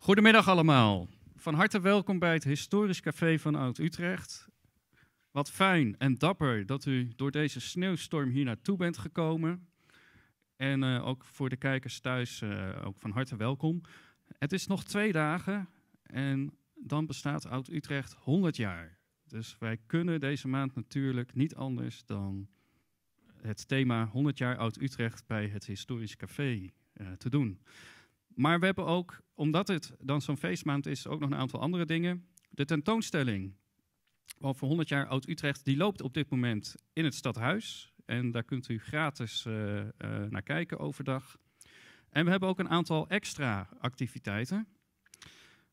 Goedemiddag allemaal. Van harte welkom bij het Historisch Café van Oud-Utrecht. Wat fijn en dapper dat u door deze sneeuwstorm hier naartoe bent gekomen. En eh, ook voor de kijkers thuis eh, ook van harte welkom. Het is nog twee dagen en dan bestaat Oud-Utrecht 100 jaar. Dus wij kunnen deze maand natuurlijk niet anders dan het thema 100 jaar Oud-Utrecht bij het Historisch Café eh, te doen. Maar we hebben ook, omdat het dan zo'n feestmaand is, ook nog een aantal andere dingen. De tentoonstelling over 100 jaar Oud-Utrecht, die loopt op dit moment in het stadhuis. En daar kunt u gratis eh, eh, naar kijken overdag. En we hebben ook een aantal extra activiteiten.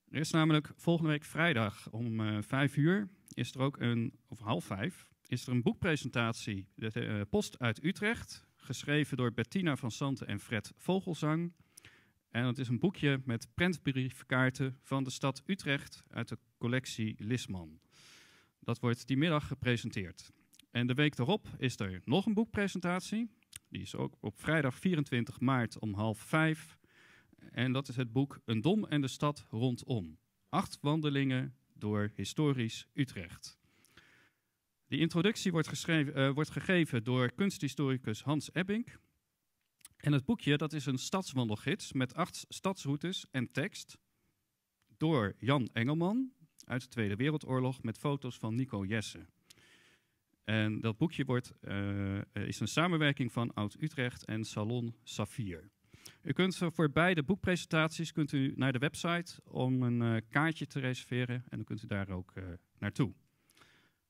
Er is namelijk volgende week vrijdag om 5 eh, uur, is er ook een, of half vijf, is er een boekpresentatie, de Post uit Utrecht, geschreven door Bettina van Santen en Fred Vogelzang. En dat is een boekje met prentbriefkaarten van de stad Utrecht uit de collectie Lisman. Dat wordt die middag gepresenteerd. En de week daarop is er nog een boekpresentatie. Die is ook op vrijdag 24 maart om half vijf. En dat is het boek Een dom en de stad rondom. Acht wandelingen door historisch Utrecht. Die introductie wordt, eh, wordt gegeven door kunsthistoricus Hans Ebbink. En het boekje dat is een stadswandelgids met acht stadsroutes en tekst door Jan Engelman uit de Tweede Wereldoorlog met foto's van Nico Jessen. En dat boekje wordt, eh, eh, is een samenwerking van Oud-Utrecht en Salon Safir. U kunt eh, voor beide boekpresentaties kunt u naar de website om een kaartje te reserveren en dan kunt u daar ook naartoe.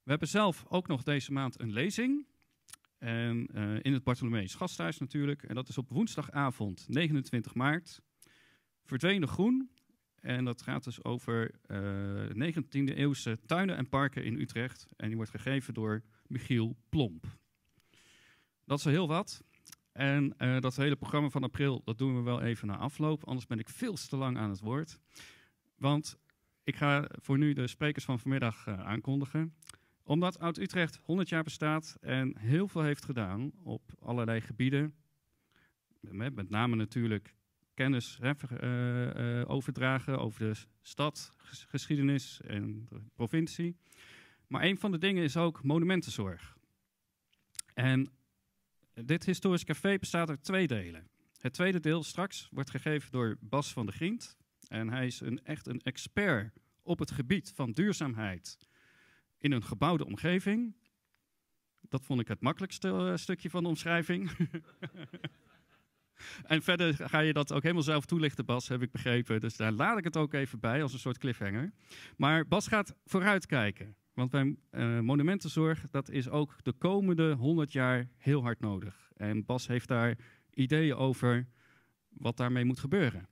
We hebben zelf ook nog deze maand een lezing en eh, in het Bartholomeus Gasthuis natuurlijk. En dat is op woensdagavond 29 maart. Verdwenen groen. En dat gaat dus over 19e eh, eeuwse tuinen en parken in Utrecht. En die wordt gegeven door Michiel Plomp. Dat is heel wat. En eh, dat hele programma van april, dat doen we wel even na afloop. Anders ben ik veel te lang aan het woord. Want ik ga voor nu de sprekers van vanmiddag aankondigen omdat Oud-Utrecht 100 jaar bestaat en heel veel heeft gedaan op allerlei gebieden, met name natuurlijk kennis hè, eh, eh, overdragen over de stad, geschiedenis en de provincie. Maar een van de dingen is ook monumentenzorg. En dit historisch café bestaat uit twee delen. Het tweede deel straks wordt gegeven door Bas van der Grient. En hij is een, echt een expert op het gebied van duurzaamheid in een gebouwde omgeving. Dat vond ik het makkelijkste eh, stukje van de omschrijving. en verder ga je dat ook helemaal zelf toelichten, Bas, heb ik begrepen. Dus daar laat ik het ook even bij als een soort cliffhanger. Maar Bas gaat vooruitkijken. Want bij uh, monumentenzorg, dat is ook de komende 100 jaar heel hard nodig. En Bas heeft daar ideeën over wat daarmee moet gebeuren.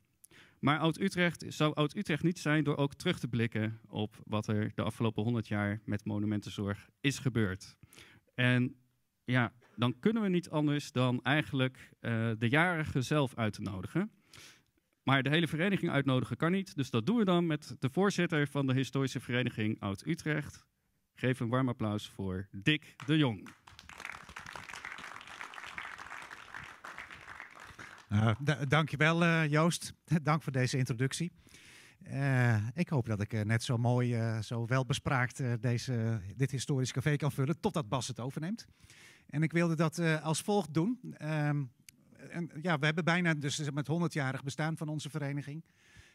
Maar Oud-Utrecht zou Oud-Utrecht niet zijn door ook terug te blikken op wat er de afgelopen 100 jaar met monumentenzorg is gebeurd. En ja, dan kunnen we niet anders dan eigenlijk eh, de jarigen zelf uit te nodigen. Maar de hele vereniging uitnodigen kan niet, dus dat doen we dan met de voorzitter van de historische vereniging Oud-Utrecht. Geef een warm applaus voor Dick de Jong. Dank dankjewel uh, Joost. Dank voor deze introductie. Eh, ik hoop dat ik eh, net zo mooi, zo welbespraakt deze, dit historisch café kan vullen, totdat Bas het overneemt. En ik wilde dat als volgt doen. Ehm, en, ja, we hebben bijna dus het 100-jarig bestaan van onze vereniging.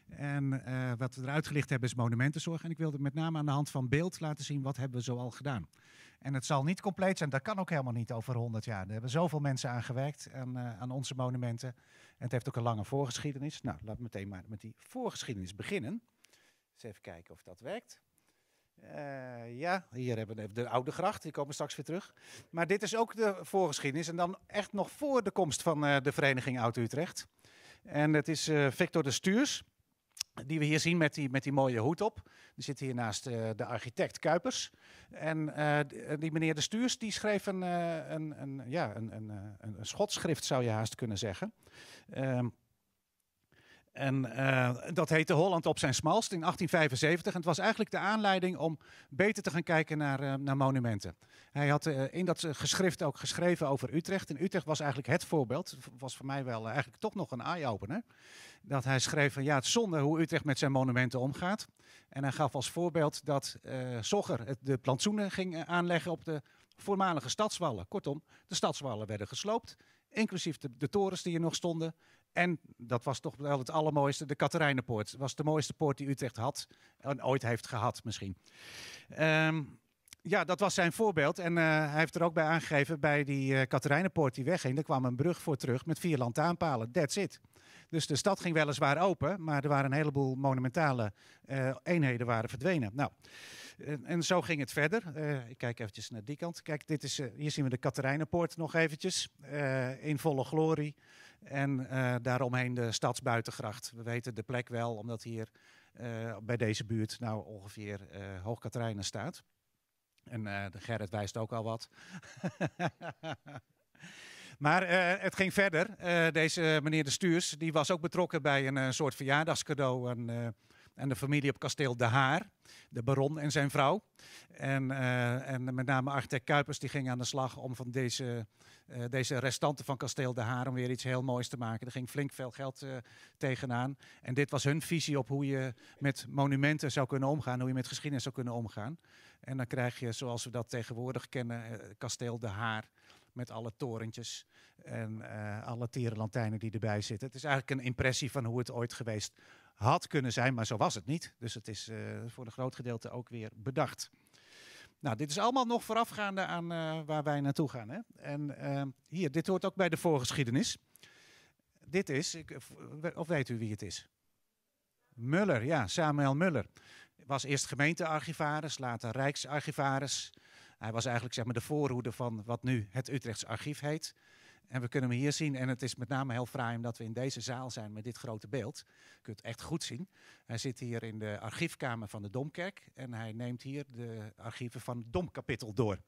En wat we eruit gelicht hebben is monumentenzorg. En ik wilde met name aan de hand van beeld laten zien wat hebben we zo al gedaan. En het zal niet compleet zijn. Dat kan ook helemaal niet over 100 jaar. Er hebben zoveel mensen aan gewerkt aan, eh, aan onze monumenten. En het heeft ook een lange voorgeschiedenis. Nou, laten we meteen maar met die voorgeschiedenis beginnen. Eens even kijken of dat werkt. Eh, ja, hier hebben we de Oude Gracht, die komen straks weer terug. Maar dit is ook de voorgeschiedenis en dan echt nog voor de komst van eh, de Vereniging Oud-Utrecht. En het is Victor de Stuurs, die we hier zien met die, met die mooie hoed op. Die zit hier naast eh, de architect Kuipers. En eh, die, meneer De Stuurs die schreef een, eh, een, een ja, een, een, een, schotschrift, zou je haast kunnen zeggen. Ehm, en uh, dat heette Holland op zijn smalst in 1875. En het was eigenlijk de aanleiding om beter te gaan kijken naar, eh, naar monumenten. Hij had eh, in dat geschrift ook geschreven over Utrecht. En Utrecht was eigenlijk het voorbeeld. Was voor mij wel eigenlijk toch nog een eye-opener. Dat hij schreef van ja, het zonde hoe Utrecht met zijn monumenten omgaat. En hij gaf als voorbeeld dat Sogger de plantsoenen ging aanleggen op de voormalige stadswallen. Kortom, de stadswallen werden gesloopt inclusief de, de, torens die er nog stonden. En dat was toch wel het allermooiste, de Katerijnenpoort. was de mooiste poort die Utrecht had en ooit heeft gehad misschien. Ehm, ja, dat was zijn voorbeeld. En eh, hij heeft er ook bij aangegeven, bij die uh, Katerijnenpoort die wegging, daar kwam een brug voor terug met vier lantaarnpalen. That's it. Dus de stad ging weliswaar open, maar er waren een heleboel monumentale eh, eenheden waren verdwenen. Nou, en, en zo ging het verder. ik kijk eventjes naar die kant. Kijk, dit is, hier zien we de Katerijnenpoort nog eventjes, in volle glorie. En uh, daaromheen de stadsbuitengracht. We weten de plek wel, omdat hier eh, bij deze buurt nou ongeveer uh, staat. En de Gerrit wijst ook al wat. maar het ging verder. deze meneer de Stuurs die was ook betrokken bij een soort verjaardagscadeau en de familie op kasteel De Haar. De baron en zijn vrouw. En, eh, en met name architect Kuipers die ging aan de slag om van deze, eh, deze restanten van kasteel De Haar om weer iets heel moois te maken. Er ging flink veel geld eh, tegenaan. En dit was hun visie op hoe je met monumenten zou kunnen omgaan. Hoe je met geschiedenis zou kunnen omgaan. En dan krijg je zoals we dat tegenwoordig kennen kasteel De Haar met alle torentjes en alle tierenlantijnen die erbij zitten. Het is eigenlijk een impressie van hoe het ooit geweest had kunnen zijn, maar zo was het niet. Dus het is eh, voor een groot gedeelte ook weer bedacht. Nou, dit is allemaal nog voorafgaande aan eh, waar wij naartoe gaan. Hè? En eh, hier, dit hoort ook bij de voorgeschiedenis. Dit is, ik, of weet u wie het is? Muller, ja, Samuel Muller. Was eerst gemeentearchivaris, later Rijksarchivaris. Hij was eigenlijk zeg maar, de voorhoede van wat nu het Utrechtse Archief heet. En we kunnen hem hier zien. En het is met name heel fraai omdat we in deze zaal zijn met dit grote beeld. Je kunt het echt goed zien. Hij zit hier in de archiefkamer van de Domkerk. En hij neemt hier de archieven van het Domkapitel door.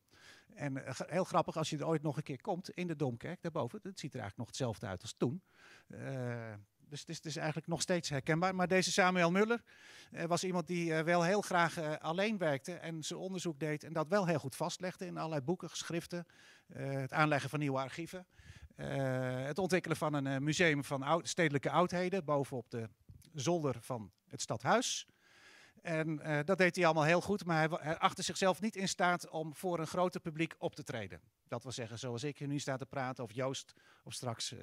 En eh, heel grappig, als je er ooit nog een keer komt in de Domkerk, daarboven, het ziet er eigenlijk nog hetzelfde uit als toen. Eh, dus het is, eigenlijk nog steeds herkenbaar. Maar deze Samuel Muller eh, was iemand die eh, wel heel graag eh, alleen werkte en zijn onderzoek deed en dat wel heel goed vastlegde in allerlei boeken, geschriften, het aanleggen van nieuwe archieven, het ontwikkelen van een museum van oud, stedelijke oudheden bovenop de zolder van het stadhuis. En dat deed hij allemaal heel goed, maar hij, hij achtte zichzelf niet in staat om voor een groter publiek op te treden. Dat wil zeggen, zoals ik hier nu sta te praten, of Joost, of straks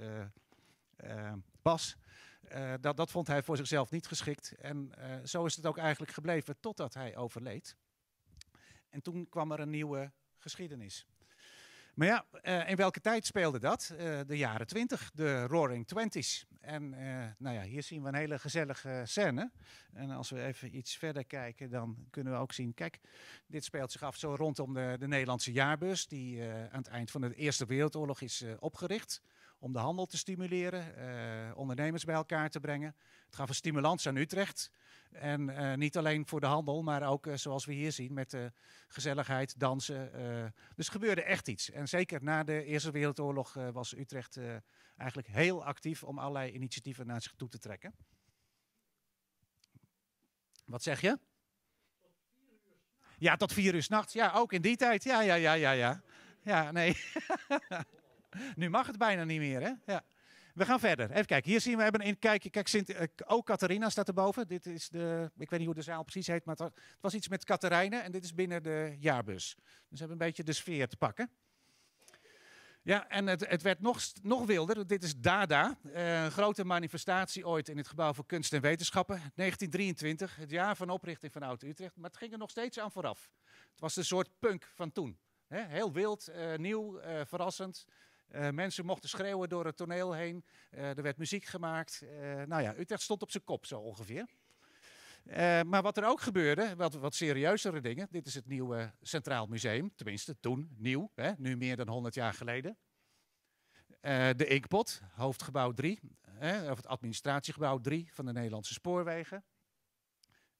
eh, dat, dat, vond hij voor zichzelf niet geschikt. En eh, zo is het ook eigenlijk gebleven totdat hij overleed. En toen kwam er een nieuwe geschiedenis. Maar ja, eh, in welke tijd speelde dat? de jaren twintig, de Roaring Twenties. En nou ja, hier zien we een hele gezellige scène. En als we even iets verder kijken, dan kunnen we ook zien... Kijk, dit speelt zich af zo rondom de, de Nederlandse jaarbeurs... die aan het eind van de Eerste Wereldoorlog is opgericht om de handel te stimuleren, eh, ondernemers bij elkaar te brengen. Het gaf een stimulans aan Utrecht. En eh, niet alleen voor de handel, maar ook eh, zoals we hier zien met gezelligheid, dansen. dus er gebeurde echt iets. En zeker na de Eerste Wereldoorlog was Utrecht eigenlijk heel actief om allerlei initiatieven naar zich toe te trekken. Wat zeg je? Ja, tot vier uur s'nachts. Ja, ook in die tijd. Ja, ja, ja, ja, ja. Ja, nee. Nu mag het bijna niet meer, hè? Ja. We gaan verder. Even kijken. Hier zien we, we hebben een kijkje. Kijk, Sint, ook eh, oh, Catharina staat erboven. Dit is de, ik weet niet hoe de zaal precies heet, maar het was, iets met Catharijnen. En dit is binnen de jaarbus. Dus we hebben een beetje de sfeer te pakken. Ja, en het, het werd nog, nog wilder. Dit is Dada, eh, een grote manifestatie ooit in het Gebouw voor Kunst en Wetenschappen, 1923, het jaar van oprichting van Oud-Utrecht. Maar het ging er nog steeds aan vooraf. Het was een soort punk van toen. Heel wild, eh, nieuw, verrassend. Eh, mensen mochten schreeuwen door het toneel heen. Eh, er werd muziek gemaakt. Eh, nou ja, Utrecht stond op zijn kop zo ongeveer. maar wat er ook gebeurde, wat, wat serieuzere dingen. Dit is het nieuwe Centraal Museum, tenminste toen nieuw, hè, nu meer dan 100 jaar geleden. de Inkpot, hoofdgebouw 3, of het administratiegebouw 3 van de Nederlandse Spoorwegen.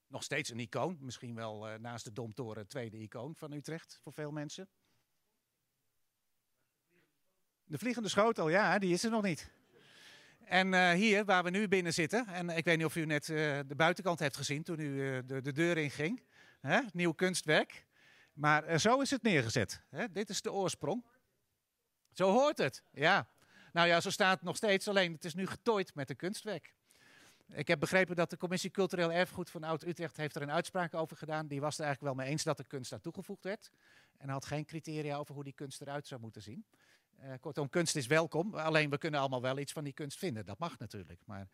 Nog steeds een icoon, misschien wel naast de Domtoren tweede icoon van Utrecht voor veel mensen. De vliegende schotel, ja, die is er nog niet. En eh, hier, waar we nu binnen zitten, en ik weet niet of u net eh, de buitenkant heeft gezien toen u eh, de, de, deur inging. Hè? Nieuw kunstwerk. Maar zo is het neergezet. Hè? Dit is de oorsprong. Zo hoort het, ja. Nou ja, zo staat het nog steeds, alleen het is nu getooid met een kunstwerk. Ik heb begrepen dat de Commissie Cultureel Erfgoed van Oud-Utrecht heeft er een uitspraak over gedaan. Die was er eigenlijk wel mee eens dat de kunst daar toegevoegd werd. En had geen criteria over hoe die kunst eruit zou moeten zien. Eh, kortom, kunst is welkom. Alleen we kunnen allemaal wel iets van die kunst vinden. Dat mag natuurlijk. Maar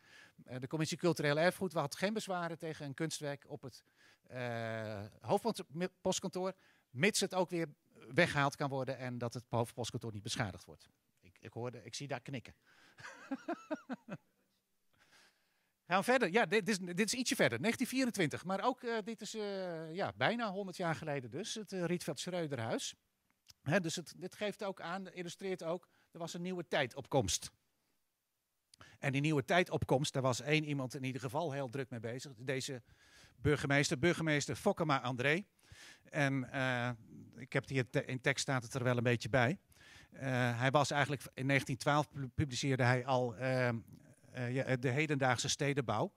eh, de Commissie Cultureel Erfgoed had geen bezwaren tegen een kunstwerk op het uh, eh, hoofdpostkantoor. Mits het ook weer weggehaald kan worden en dat het hoofdpostkantoor niet beschadigd wordt. Ik, ik, hoorde, ik zie daar knikken. Gaan we verder. Ja, dit is, dit is, ietsje verder. 1924. Maar ook, dit is ja, bijna 100 jaar geleden dus. Het Rietveld Schreuderhuis dus het, dit geeft ook aan, illustreert ook, er was een nieuwe tijd op En die nieuwe tijd daar was één iemand in ieder geval heel druk mee bezig. Deze burgemeester, burgemeester Fokkema André. En uh, ik heb hier in tekst staat het er wel een beetje bij. Eh, hij was eigenlijk, in 1912 publiceerde hij al eh, de hedendaagse stedenbouw.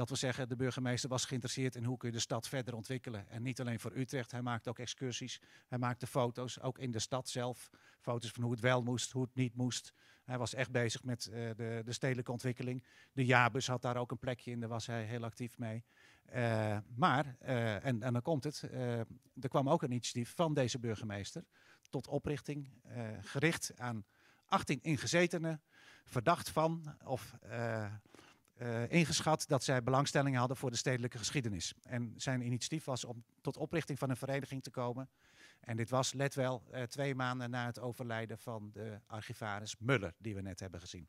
Dat wil zeggen, de burgemeester was geïnteresseerd in hoe kun je de stad verder ontwikkelen. En niet alleen voor Utrecht, hij maakte ook excursies. Hij maakte foto's, ook in de stad zelf. Foto's van hoe het wel moest, hoe het niet moest. Hij was echt bezig met eh, de, de, stedelijke ontwikkeling. De JaBus had daar ook een plekje in, daar was hij heel actief mee. Eh, maar, eh, en, en dan komt het, er kwam ook een initiatief van deze burgemeester tot oprichting, gericht aan 18 ingezetenen, verdacht van of eh, ingeschat dat zij belangstelling hadden voor de stedelijke geschiedenis. En zijn initiatief was om tot oprichting van een vereniging te komen. En dit was, let wel, eh, twee maanden na het overlijden van de archivaris Muller, die we net hebben gezien.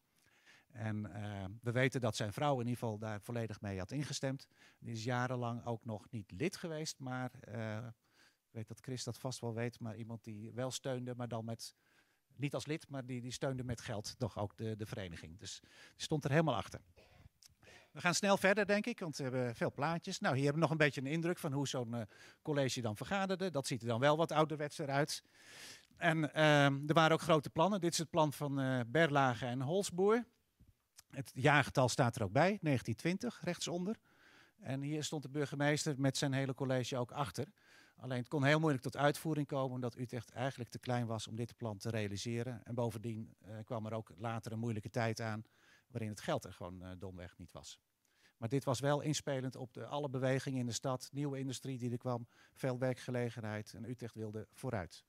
En eh, we weten dat zijn vrouw in ieder geval daar volledig mee had ingestemd. Die is jarenlang ook nog niet lid geweest, maar ik weet dat Chris dat vast wel weet, maar iemand die wel steunde, maar dan met, niet als lid, maar die, die steunde met geld toch ook de, de vereniging. Dus die stond er helemaal achter. We gaan snel verder, denk ik, want we hebben veel plaatjes. Nou, hier hebben we nog een beetje een indruk van hoe zo'n eh, college dan vergaderde. Dat ziet er dan wel wat ouderwets eruit. En ehm, er waren ook grote plannen. Dit is het plan van uh, Berlage en Holsboer. Het jaargetal staat er ook bij, 1920, rechtsonder. En hier stond de burgemeester met zijn hele college ook achter. Alleen het kon heel moeilijk tot uitvoering komen, omdat Utrecht eigenlijk te klein was om dit plan te realiseren. En bovendien eh, kwam er ook later een moeilijke tijd aan waarin het geld er gewoon eh, domweg niet was. Maar dit was wel inspelend op de, alle bewegingen in de stad, nieuwe industrie die er kwam, veel werkgelegenheid en Utrecht wilde vooruit.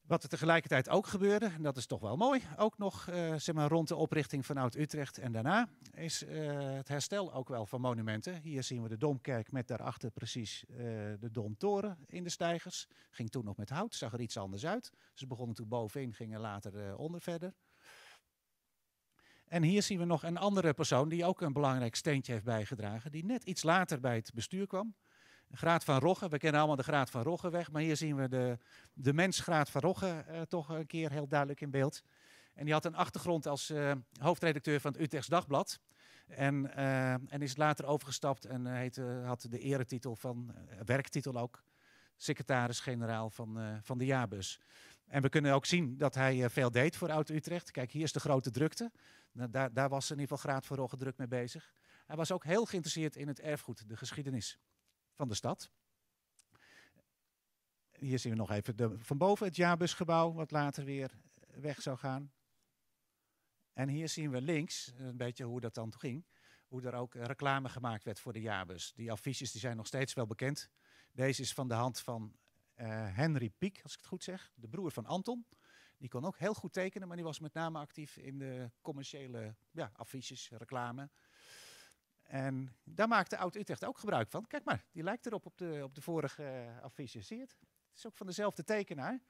Wat er tegelijkertijd ook gebeurde, en dat is toch wel mooi, ook nog eh, zeg maar, rond de oprichting van Oud-Utrecht en daarna, is eh, het herstel ook wel van monumenten. Hier zien we de Domkerk met daarachter precies de Domtoren in de stijgers. Ging toen nog met hout, zag er iets anders uit. Ze begonnen toen bovenin, gingen later onder verder. En hier zien we nog een andere persoon die ook een belangrijk steentje heeft bijgedragen, die net iets later bij het bestuur kwam. Graad van Rogge, we kennen allemaal de Graad van Rogge weg, maar hier zien we de, de mens Graad van Rogge eh, toch een keer heel duidelijk in beeld. En die had een achtergrond als eh, hoofdredacteur van het Utrechts Dagblad. En, eh, en is later overgestapt en had de eretitel van, werktitel ook, secretaris-generaal van, van de jaarbus. En we kunnen ook zien dat hij veel deed voor Oud-Utrecht. Kijk, hier is de grote drukte. Nou, daar, daar, was in ieder geval graad vooral ogen druk mee bezig. Hij was ook heel geïnteresseerd in het erfgoed, de geschiedenis van de stad. Hier zien we nog even de, van boven het Jabusgebouw, wat later weer weg zou gaan. En hier zien we links een beetje hoe dat dan ging. Hoe er ook reclame gemaakt werd voor de Jabus. Die affiches die zijn nog steeds wel bekend. Deze is van de hand van uh, Henry Piek, als ik het goed zeg, de broer van Anton. Die kon ook heel goed tekenen, maar die was met name actief in de commerciële ja, affiches, reclame. En daar maakte Oud-Utrecht ook gebruik van. Kijk maar, die lijkt erop op de, op de vorige eh, affiche. Zie je het? Het is ook van dezelfde tekenaar.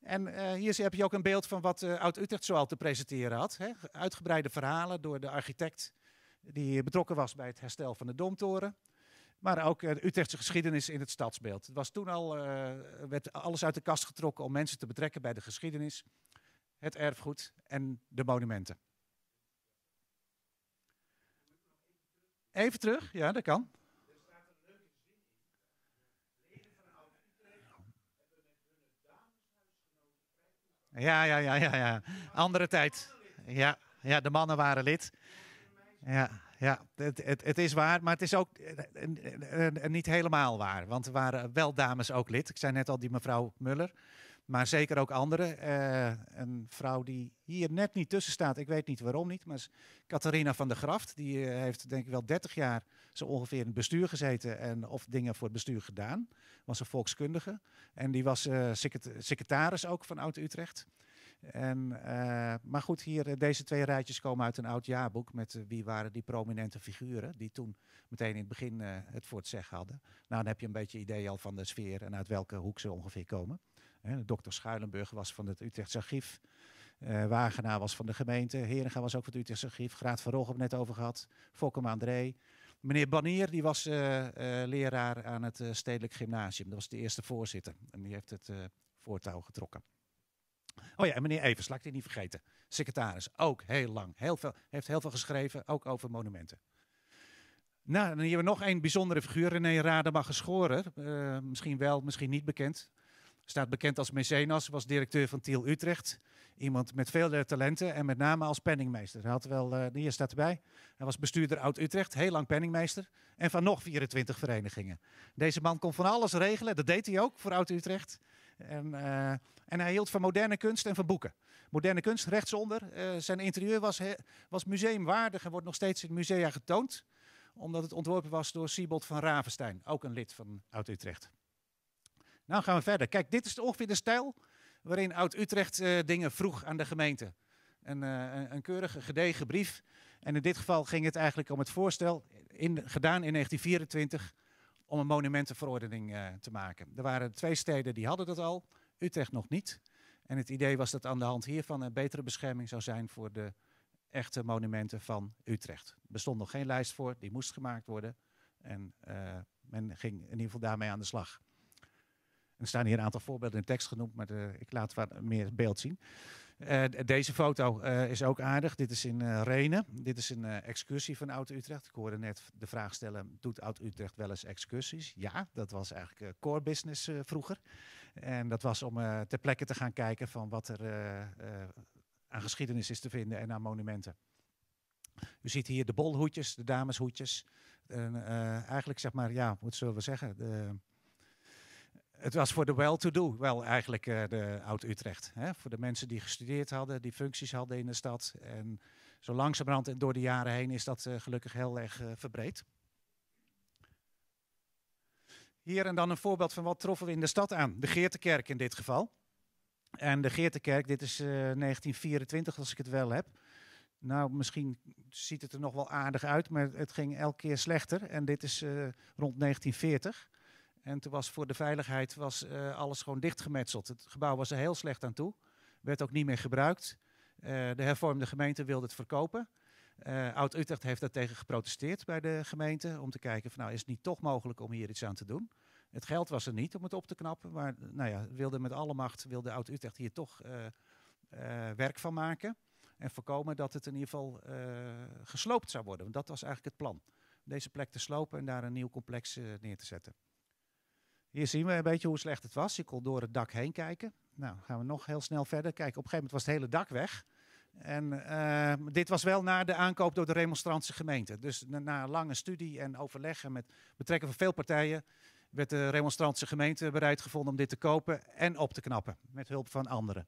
En eh, hier heb je ook een beeld van wat eh, Oud-Utrecht zoal te presenteren had. Hè? Uitgebreide verhalen door de architect die betrokken was bij het herstel van de Domtoren. Maar ook de eh, Utrechtse geschiedenis in het stadsbeeld. Het was toen al, eh, werd alles uit de kast getrokken om mensen te betrekken bij de geschiedenis, het erfgoed en de monumenten. Even terug, ja, dat kan. Ja, ja, ja, ja, ja. Andere tijd. Ja, ja, de mannen waren lid. Ja. Ja, het, het, het, is waar, maar het is ook eh, eh, eh, niet helemaal waar. Want er waren wel dames ook lid. Ik zei net al die mevrouw Muller. Maar zeker ook anderen. een vrouw die hier net niet tussen staat, ik weet niet waarom niet. Maar Catharina van der Graft, die heeft denk ik wel 30 jaar zo ongeveer in het bestuur gezeten. En of dingen voor het bestuur gedaan. Was een volkskundige. En die was secretaris ook van Oud-Utrecht. En, eh, maar goed, hier, eh, deze twee rijtjes komen uit een oud jaarboek met eh, wie waren die prominente figuren die toen meteen in het begin het voor het zeggen hadden. Nou, dan heb je een beetje idee al van de sfeer en uit welke hoek ze ongeveer komen. Hè, Dr. Schuilenburg was van het Utrechtse archief, Wagenaar was van de gemeente, Heringa was ook van het Utrechtse archief, Graat van Rogge net over gehad, Fokkem André. Meneer Banier die was leraar aan het Stedelijk Gymnasium, dat was de eerste voorzitter en die heeft het voortouw getrokken. Oh ja, en meneer Evers, laat ik dit niet vergeten. Secretaris, ook heel lang. Heel veel, heeft heel veel geschreven, ook over monumenten. Nou, dan hebben we nog één bijzondere figuur, René rademacher Geschoren. Uh, eh, misschien wel, misschien niet bekend. Staat bekend als mecenas, was directeur van Tiel Utrecht. Iemand met veel eh, talenten en met name als penningmeester. Hij had wel, uh, staat erbij. Hij was bestuurder Oud-Utrecht, heel lang penningmeester. En van nog 24 verenigingen. Deze man kon van alles regelen, dat deed hij ook voor Oud-Utrecht. En, eh, en hij hield van moderne kunst en van boeken. Moderne kunst, rechtsonder. Uh, zijn interieur was, was museumwaardig en wordt nog steeds in musea getoond. Omdat het ontworpen was door Siebold van Ravenstein, ook een lid van Oud-Utrecht. Nou gaan we verder. Kijk, dit is ongeveer de stijl waarin Oud-Utrecht eh, dingen vroeg aan de gemeente. Een, een, keurige, gedegen brief. En in dit geval ging het eigenlijk om het voorstel, in, gedaan in 1924 om een monumentenverordening eh, te maken. Er waren twee steden die hadden dat al, Utrecht nog niet. En het idee was dat aan de hand hiervan een betere bescherming zou zijn voor de echte monumenten van Utrecht. Er bestond nog geen lijst voor, die moest gemaakt worden. En eh, men ging in ieder geval daarmee aan de slag. Er staan hier een aantal voorbeelden in tekst genoemd, maar eh, ik laat wat meer beeld zien. Eh, deze foto eh, is ook aardig. Dit is in uh, Renen. Dit is een excursie van Oud-Utrecht. Ik hoorde net de vraag stellen, doet Oud-Utrecht wel eens excursies? Ja, dat was eigenlijk core business vroeger. En dat was om ter plekke te gaan kijken van wat er aan geschiedenis is te vinden en aan monumenten. U ziet hier de bolhoedjes, de dameshoedjes. eigenlijk zeg maar, ja, wat zullen we zeggen... De, het was voor de well-to-do wel eigenlijk eh, de Oud-Utrecht. Voor de mensen die gestudeerd hadden, die functies hadden in de stad. En zo langzamerhand en door de jaren heen is dat eh, gelukkig heel erg eh, verbreed. Hier en dan een voorbeeld van wat troffen we in de stad aan. De Geertekerk in dit geval. En de Geertekerk, dit is 1924 als ik het wel heb. Nou, misschien ziet het er nog wel aardig uit, maar het ging elke keer slechter. En dit is rond 1940. En toen was voor de veiligheid was, eh, alles gewoon dichtgemetseld. Het gebouw was er heel slecht aan toe. Werd ook niet meer gebruikt. Eh, de hervormde gemeente wilde het verkopen. Eh, Oud-Utrecht heeft daar tegen geprotesteerd bij de gemeente. Om te kijken, van, nou, is het niet toch mogelijk om hier iets aan te doen? Het geld was er niet om het op te knappen. Maar nou ja, wilde met alle macht wilde Oud-Utrecht hier toch werk van maken. En voorkomen dat het in ieder geval gesloopt zou worden. Want dat was eigenlijk het plan. Deze plek te slopen en daar een nieuw complex neer te zetten. Hier zien we een beetje hoe slecht het was. Je kon door het dak heen kijken. Nou, gaan we nog heel snel verder. Kijk, op een gegeven moment was het hele dak weg. En eh, dit was wel na de aankoop door de remonstrantse gemeente. Dus na lange studie en overleg en met betrekking van veel partijen werd de remonstrantse gemeente bereid gevonden om dit te kopen en op te knappen met hulp van anderen.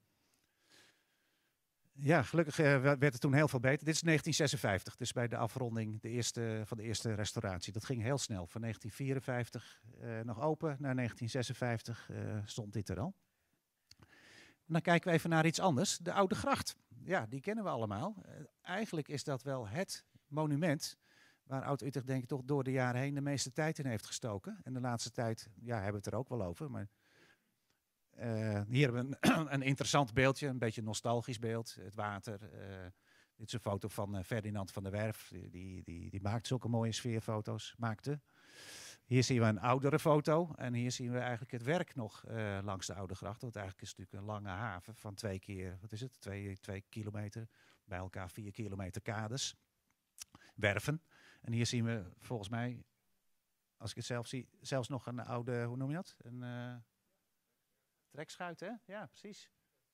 Ja, gelukkig eh, werd het toen heel veel beter. Dit is 1956, dus bij de afronding de eerste, van de eerste restauratie. Dat ging heel snel. Van 1954 eh, nog open naar 1956 eh, stond dit er al. Dan kijken we even naar iets anders. De Oude Gracht. Ja, die kennen we allemaal. eigenlijk is dat wel het monument waar Oud-Utrecht denk ik toch door de jaren heen de meeste tijd in heeft gestoken. En de laatste tijd, ja, hebben we het er ook wel over, maar eh, hier hebben we een, een, interessant beeldje, een beetje een nostalgisch beeld. Het water. Eh, dit is een foto van eh, Ferdinand van der Werf. Die, die, die, die maakt zulke mooie sfeerfoto's. Maakte. Hier zien we een oudere foto. En hier zien we eigenlijk het werk nog langs de Oude Gracht. Want eigenlijk is het natuurlijk een lange haven van twee keer, wat is het? Twee, twee kilometer. Bij elkaar vier kilometer kaders. Werven. En hier zien we volgens mij, als ik het zelf zie, zelfs nog een oude, hoe noem je dat? Een Trekschuit, hè? Ja, precies.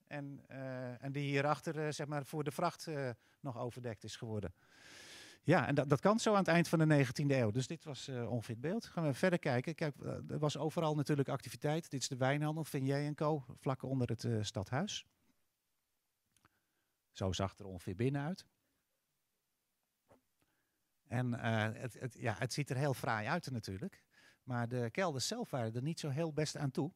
En, eh, en die hierachter eh, zeg maar voor de vracht eh, nog overdekt is geworden. Ja, en dat, dat kan zo aan het eind van de 19e eeuw. Dus dit was uh, beeld. Gaan we verder kijken. Kijk, er was overal natuurlijk activiteit. Dit is de wijnhandel, van en Co. Vlak onder het stadhuis. Zo zag er ongeveer binnen uit. En het, het, ja, het ziet er heel fraai uit natuurlijk. Maar de kelders zelf waren er niet zo heel best aan toe.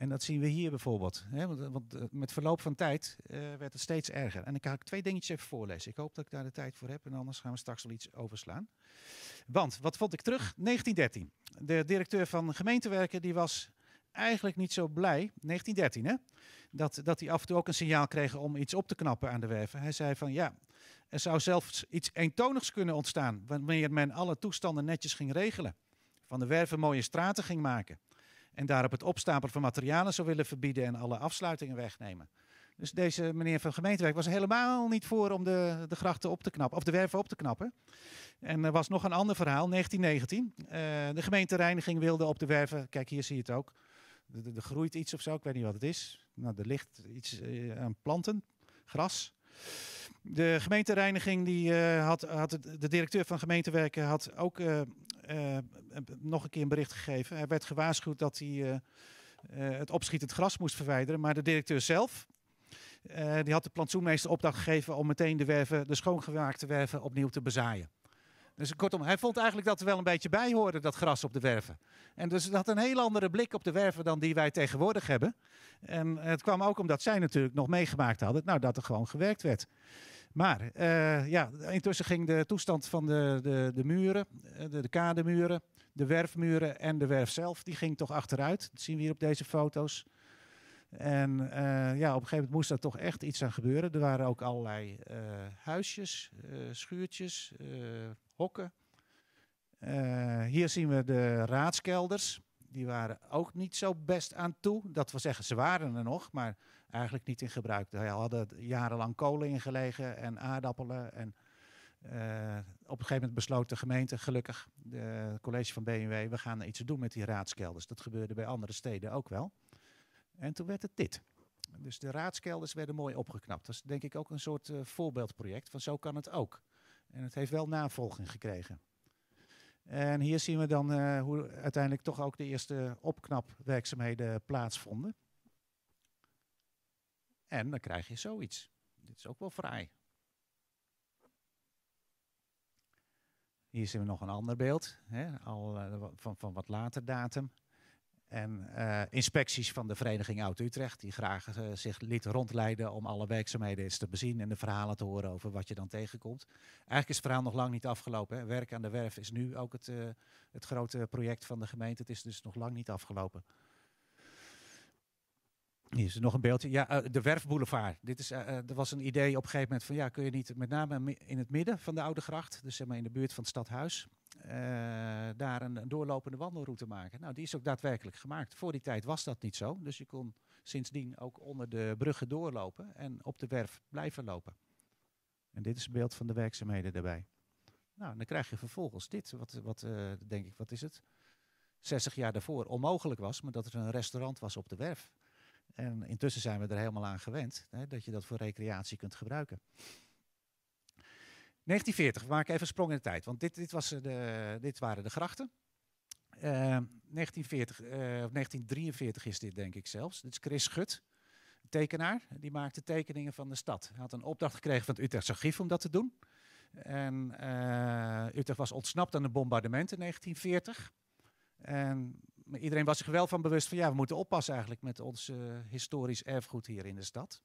En dat zien we hier bijvoorbeeld. Hè? Want, want, eh, met verloop van tijd eh, werd het steeds erger. En ik ga ik twee dingetjes even voorlezen. Ik hoop dat ik daar de tijd voor heb. En anders gaan we straks al iets overslaan. Want wat vond ik terug? 1913. De directeur van gemeentewerken die was eigenlijk niet zo blij, 1913 hè, dat, dat hij af en toe ook een signaal kreeg om iets op te knappen aan de werven. Hij zei van ja, er zou zelfs iets eentonigs kunnen ontstaan wanneer men alle toestanden netjes ging regelen. Van de werven mooie straten ging maken en daarop het opstapelen van materialen zou willen verbieden en alle afsluitingen wegnemen. Dus deze meneer van gemeentewerk was helemaal niet voor om de, de grachten op te knappen, of de werven op te knappen. En er was nog een ander verhaal, 1919. Uh, eh, de gemeentereiniging wilde op de werven, kijk hier zie je het ook, er groeit iets of zo, ik weet niet wat het is. Nou, er ligt iets eh, aan planten, gras. De gemeentereiniging die, eh, had, had, de directeur van gemeentewerken had ook eh, eh, nog een keer een bericht gegeven. Hij werd gewaarschuwd dat hij eh, het opschietend gras moest verwijderen. Maar de directeur zelf, die had de plantsoenmeester opdracht gegeven om meteen de, werven, de schoongemaakte werven opnieuw te bezaaien. Dus kortom, hij vond eigenlijk dat er wel een beetje bij hoorde, dat gras op de werven. En dus dat had een heel andere blik op de werven dan die wij tegenwoordig hebben. En het kwam ook omdat zij natuurlijk nog meegemaakt hadden nou, dat er gewoon gewerkt werd. Maar eh, ja, intussen ging de toestand van de, de, de muren, eh, de, de kademuren, de werfmuren en de werf zelf, die ging toch achteruit. Dat zien we hier op deze foto's. En eh, ja, op een gegeven moment moest daar toch echt iets aan gebeuren. Er waren ook allerlei huisjes, schuurtjes, hokken. hier zien we de raadskelders. Die waren ook niet zo best aan toe. Dat wil zeggen, ze waren er nog, maar eigenlijk niet in gebruik. Hij hadden jarenlang kolen ingelegen en aardappelen. En eh, op een gegeven moment besloot de gemeente, gelukkig, het college van BNW, we gaan iets doen met die raadskelders. Dat gebeurde bij andere steden ook wel. En toen werd het dit. Dus de raadskelders werden mooi opgeknapt. Dat is denk ik ook een soort eh, voorbeeldproject van zo kan het ook. En het heeft wel navolging gekregen. En hier zien we dan eh, hoe uiteindelijk toch ook de eerste opknapwerkzaamheden plaatsvonden. En dan krijg je zoiets. Dit is ook wel fraai. Hier zien we nog een ander beeld, hè, al, eh, van, van wat later datum. En eh, inspecties van de Vereniging Oud-Utrecht, die graag eh, zich liet rondleiden om alle werkzaamheden eens te bezien en de verhalen te horen over wat je dan tegenkomt. Eigenlijk is het verhaal nog lang niet afgelopen. Werk aan de werf is nu ook het, het grote project van de gemeente. Het is dus nog lang niet afgelopen. Hier is er nog een beeldje. Ja, eh, de Werfboulevard. Dit is, eh, eh, er was een idee op een gegeven moment van ja, kun je niet met name in het midden van de Oude Gracht, dus zeg maar in de buurt van het stadhuis, daar een, doorlopende wandelroute maken. Nou, die is ook daadwerkelijk gemaakt. Voor die tijd was dat niet zo, dus je kon sindsdien ook onder de bruggen doorlopen en op de werf blijven lopen. En dit is een beeld van de werkzaamheden daarbij. Nou, dan krijg je vervolgens dit, wat, wat denk ik, wat is het? 60 jaar daarvoor onmogelijk was, maar dat er een restaurant was op de werf. En intussen zijn we er helemaal aan gewend hè, dat je dat voor recreatie kunt gebruiken. 1940, we maken even een sprong in de tijd, want dit, dit, was eh, de, dit waren de grachten. 1940, eh, eh, of 1943 is dit denk ik zelfs. Dit is Chris Schut, tekenaar. Die maakte tekeningen van de stad. Hij had een opdracht gekregen van het Utrechtse Archief om dat te doen. En Utrecht was ontsnapt aan de bombardementen in 1940. En iedereen was zich wel van bewust van ja, we moeten oppassen eigenlijk met ons eh, historisch erfgoed hier in de stad.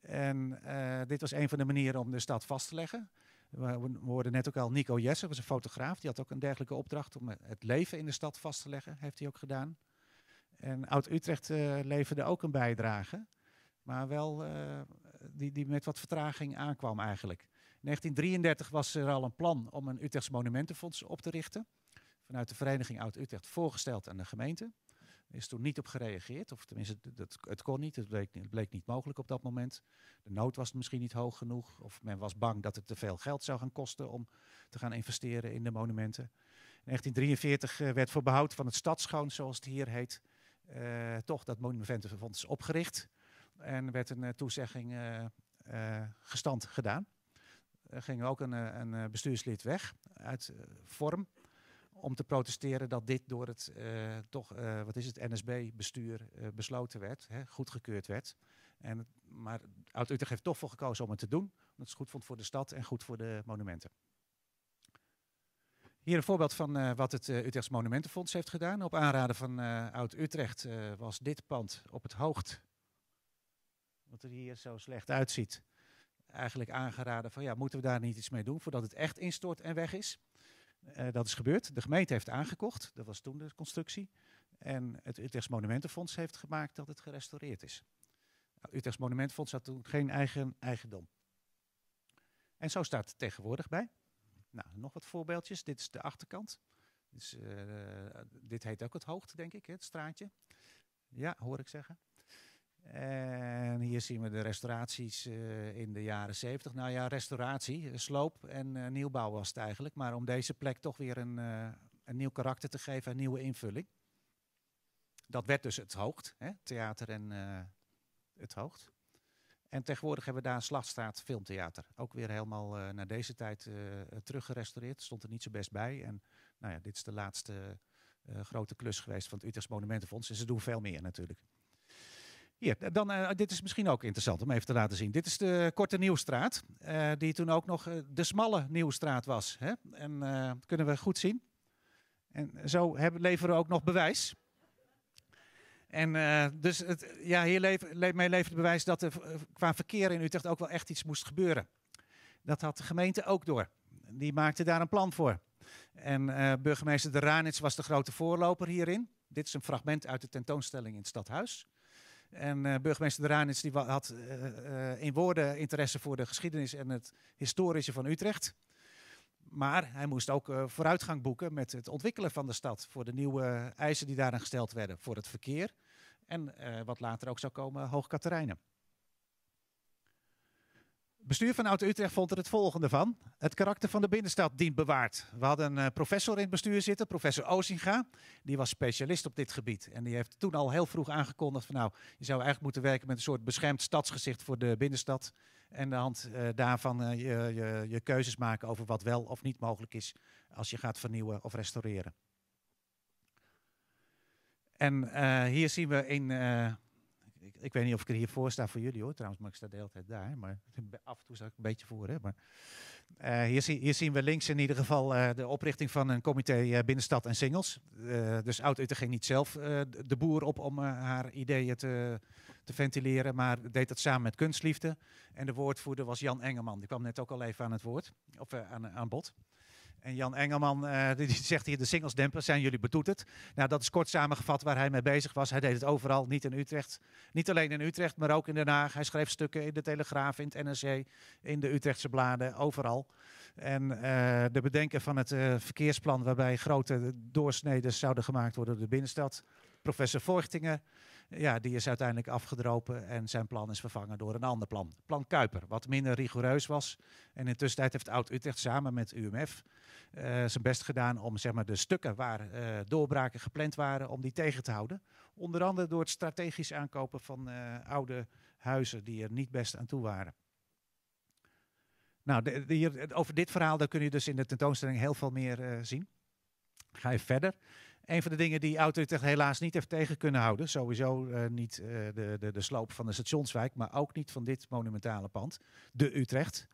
En eh, dit was een van de manieren om de stad vast te leggen. We, we hoorden net ook al Nico Jesse, was een fotograaf. Die had ook een dergelijke opdracht om eh, het leven in de stad vast te leggen. Heeft hij ook gedaan. En Oud-Utrecht leverde ook een bijdrage. Maar wel die, die met wat vertraging aankwam eigenlijk. In 1933 was er al een plan om een Utrechts Monumentenfonds op te richten vanuit de Vereniging Oud-Utrecht voorgesteld aan de gemeente. Er is toen niet op gereageerd, of tenminste, dat, het kon niet, het bleek, bleek, niet mogelijk op dat moment. De nood was misschien niet hoog genoeg, of men was bang dat het te veel geld zou gaan kosten om te gaan investeren in de monumenten. In 1943 eh, werd voor behoud van het stadschoon, zoals het hier heet, eh, toch dat monumentenfonds opgericht. En werd een eh, toezegging gestand gedaan. Er ging ook een, een bestuurslid weg uit vorm om te protesteren dat dit door het, eh, toch, eh, wat is het, NSB-bestuur eh, besloten werd, hè, goedgekeurd werd. En, maar Oud-Utrecht heeft toch voor gekozen om het te doen, omdat het goed vond voor de stad en goed voor de monumenten. Hier een voorbeeld van wat het Utrechts Monumentenfonds heeft gedaan. Op aanraden van Oud-Utrecht was dit pand op het hoogte, wat er hier zo slecht uitziet, eigenlijk aangeraden van ja, moeten we daar niet iets mee doen voordat het echt instort en weg is. Eh, dat is gebeurd. De gemeente heeft aangekocht, dat was toen de constructie. En het Utrechts Monumentenfonds heeft gemaakt dat het gerestaureerd is. Nou, Utrechts Monumentenfonds had toen geen eigen eigendom. En zo staat het tegenwoordig bij. Nou, nog wat voorbeeldjes. Dit is de achterkant. Dus, dit heet ook het hoogte, denk ik, het straatje. Ja, hoor ik zeggen. En hier zien we de restauraties eh, in de jaren 70. Nou ja, restauratie, eh, sloop en eh, nieuwbouw was het eigenlijk. Maar om deze plek toch weer een, een nieuw karakter te geven, een nieuwe invulling. Dat werd dus het hoogt, hè? theater en het hoogt. En tegenwoordig hebben we daar slagstaat Filmtheater. Ook weer helemaal naar deze tijd teruggerestaureerd. Stond er niet zo best bij. En nou ja, dit is de laatste grote klus geweest van het Utrechts Monumentenfonds. En ze doen veel meer natuurlijk. Hier, dan, eh, dit is misschien ook interessant om even te laten zien. Dit is de Korte Nieuwstraat, eh, die toen ook nog eh, de Smalle Nieuwstraat was. Hè? En dat kunnen we goed zien. En zo hebben, leveren we ook nog bewijs. En uh, dus het, ja, hier levert mij bewijs dat er qua verkeer in Utrecht ook wel echt iets moest gebeuren. Dat had de gemeente ook door. Die maakte daar een plan voor. En burgemeester De Ranits was de grote voorloper hierin. Dit is een fragment uit de tentoonstelling in het stadhuis. En eh, burgemeester Dranits die had eh, eh, in woorden interesse voor de geschiedenis en het historische van Utrecht. Maar hij moest ook vooruitgang boeken met het ontwikkelen van de stad. Voor de nieuwe eisen die daaraan gesteld werden. Voor het verkeer. En wat later ook zou komen, Hoogkaterijnen. Bestuur van Oud-Utrecht vond er het volgende van. Het karakter van de binnenstad dient bewaard. We hadden een eh, professor in het bestuur zitten, professor Ozinga. Die was specialist op dit gebied. En die heeft toen al heel vroeg aangekondigd van nou, je zou eigenlijk moeten werken met een soort beschermd stadsgezicht voor de binnenstad. En de hand eh, daarvan eh, je, je, je keuzes maken over wat wel of niet mogelijk is als je gaat vernieuwen of restaureren. En hier zien we in ik, ik, weet niet of ik er hier voor sta voor jullie hoor, trouwens, maar ik sta de hele tijd daar. Maar af en toe sta ik een beetje voor. Hè, maar, eh, hier, zie, hier, zien we links in ieder geval eh, de oprichting van een comité eh, Binnenstad en Singels. dus oud utter ging niet zelf de boer op om haar ideeën te, te, ventileren, maar deed dat samen met Kunstliefde. En de woordvoerder was Jan Engelman, die kwam net ook al even aan het woord, of aan, aan bod. En Jan Engelman eh, die zegt hier, de singelsdemper zijn jullie betoeterd. Nou, dat is kort samengevat waar hij mee bezig was. Hij deed het overal, niet in Utrecht. Niet alleen in Utrecht, maar ook in Den Haag. Hij schreef stukken in de Telegraaf, in het NRC, in de Utrechtse bladen, overal. En eh, de bedenken van het eh, verkeersplan waarbij grote doorsneden zouden gemaakt worden door de binnenstad. Professor Voortingen ja, die is uiteindelijk afgedropen en zijn plan is vervangen door een ander plan. Plan Kuiper, wat minder rigoureus was. En intussen heeft Oud-Utrecht samen met UMF eh, zijn best gedaan om zeg maar, de stukken waar eh, doorbraken gepland waren, om die tegen te houden. Onder andere door het strategisch aankopen van eh, oude huizen die er niet best aan toe waren. Nou, de, hier, over dit verhaal daar kun je dus in de tentoonstelling heel veel meer zien. Ga je verder. Een van de dingen die Oud Utrecht helaas niet heeft tegen kunnen houden, sowieso eh, niet eh, de, de, de sloop van de stationswijk, maar ook niet van dit monumentale pand, de Utrecht.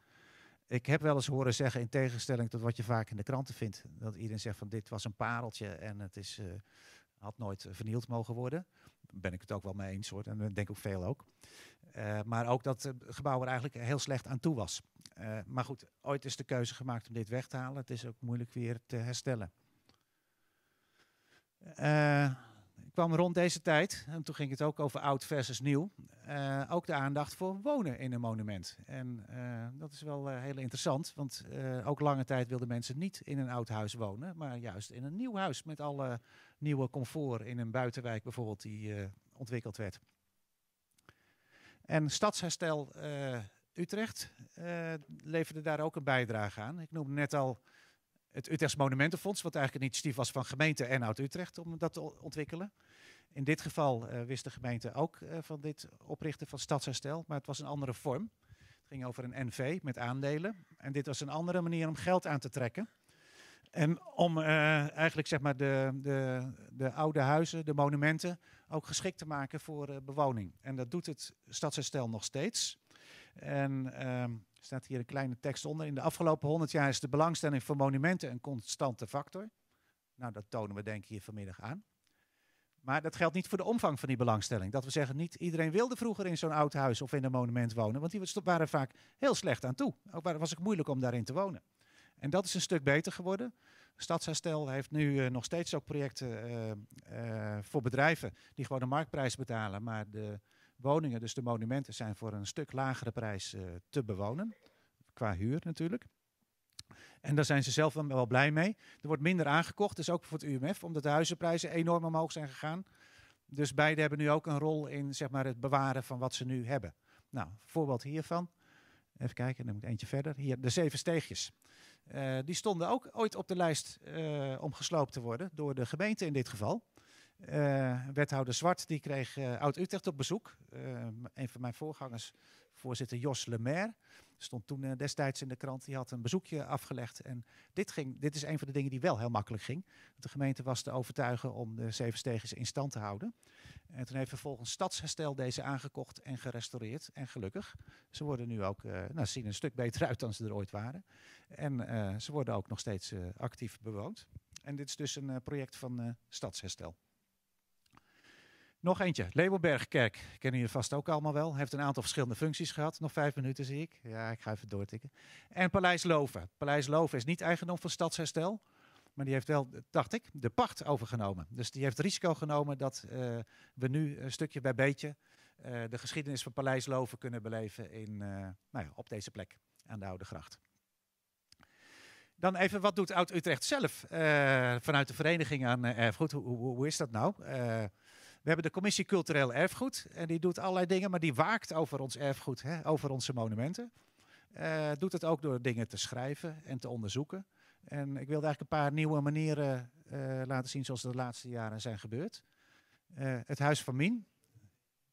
Ik heb wel eens horen zeggen, in tegenstelling tot wat je vaak in de kranten vindt, dat iedereen zegt van dit was een pareltje en het is, eh, had nooit vernield mogen worden. Daar ben ik het ook wel mee eens hoor, en dat denk ik veel ook. maar ook dat het gebouw er eigenlijk heel slecht aan toe was. maar goed, ooit is de keuze gemaakt om dit weg te halen. Het is ook moeilijk weer te herstellen. Eh, ik kwam rond deze tijd, en toen ging het ook over oud versus nieuw, eh, ook de aandacht voor wonen in een monument. En eh, dat is wel heel interessant, want ook lange tijd wilden mensen niet in een oud huis wonen, maar juist in een nieuw huis met alle nieuwe comfort in een buitenwijk bijvoorbeeld die ontwikkeld werd. En stadsherstel Utrecht leverde daar ook een bijdrage aan. Ik noemde net al het Utrechts Monumentenfonds, wat eigenlijk een initiatief was van gemeente en Oud-Utrecht om dat te ontwikkelen. In dit geval eh, wist de gemeente ook eh, van dit oprichten van stadsherstel, maar het was een andere vorm. Het ging over een NV met aandelen. En dit was een andere manier om geld aan te trekken. En om eh, eigenlijk zeg maar de, de, de, oude huizen, de monumenten, ook geschikt te maken voor bewoning. En dat doet het stadsherstel nog steeds. En ehm, er staat hier een kleine tekst onder. In de afgelopen 100 jaar is de belangstelling voor monumenten een constante factor. Nou, dat tonen we denk ik hier vanmiddag aan. Maar dat geldt niet voor de omvang van die belangstelling. Dat we zeggen, niet iedereen wilde vroeger in zo'n oud huis of in een monument wonen, want die waren vaak heel slecht aan toe. Ook was het moeilijk om daarin te wonen. En dat is een stuk beter geworden. Stadsherstel heeft nu eh, nog steeds ook projecten eh, eh, voor bedrijven die gewoon de marktprijs betalen, maar de woningen, dus de monumenten, zijn voor een stuk lagere prijs eh, te bewonen. Qua huur natuurlijk. En daar zijn ze zelf wel blij mee. Er wordt minder aangekocht, dus ook voor het UMF, omdat de huizenprijzen enorm omhoog zijn gegaan. Dus beide hebben nu ook een rol in zeg maar, het bewaren van wat ze nu hebben. Nou, voorbeeld hiervan. Even kijken, dan moet eentje verder. Hier, de Zeven Steegjes. Eh, die stonden ook ooit op de lijst eh, om gesloopt te worden door de gemeente in dit geval. Eh, wethouder Zwart die kreeg uh, Oud-Utrecht op bezoek. Eh, een van mijn voorgangers, voorzitter Jos Lemaire, stond toen destijds in de krant. Die had een bezoekje afgelegd. En dit, ging, dit is een van de dingen die wel heel makkelijk ging. De gemeente was te overtuigen om de Zevenstegens in stand te houden. En toen heeft vervolgens Stadsherstel deze aangekocht en gerestaureerd. En gelukkig, ze worden nu ook, nou, zien een stuk beter uit dan ze er ooit waren. En ze worden ook nog steeds actief bewoond. En dit is dus een project van Stadsherstel. Nog eentje, Labelbergkerk. Kennen jullie vast ook allemaal wel. Heeft een aantal verschillende functies gehad. Nog vijf minuten zie ik. Ja, ik ga even doortikken. En Paleis Loven. Paleis Loven is niet eigendom van Stadsherstel. Maar die heeft wel, dacht ik, de pacht overgenomen. Dus die heeft risico genomen dat eh, we nu een stukje bij beetje eh, de geschiedenis van Paleis Loven kunnen beleven in, eh, nou ja, op deze plek aan de Oude Gracht. Dan even, wat doet Oud-Utrecht zelf vanuit de vereniging aan erfgoed? Hoe, hoe, hoe, is dat nou? We hebben de Commissie Cultureel Erfgoed. En die doet allerlei dingen, maar die waakt over ons erfgoed, hè, over onze monumenten. Eh, doet het ook door dingen te schrijven en te onderzoeken. En ik wilde eigenlijk een paar nieuwe manieren eh, laten zien zoals de laatste jaren zijn gebeurd. Eh, het Huis van Mien,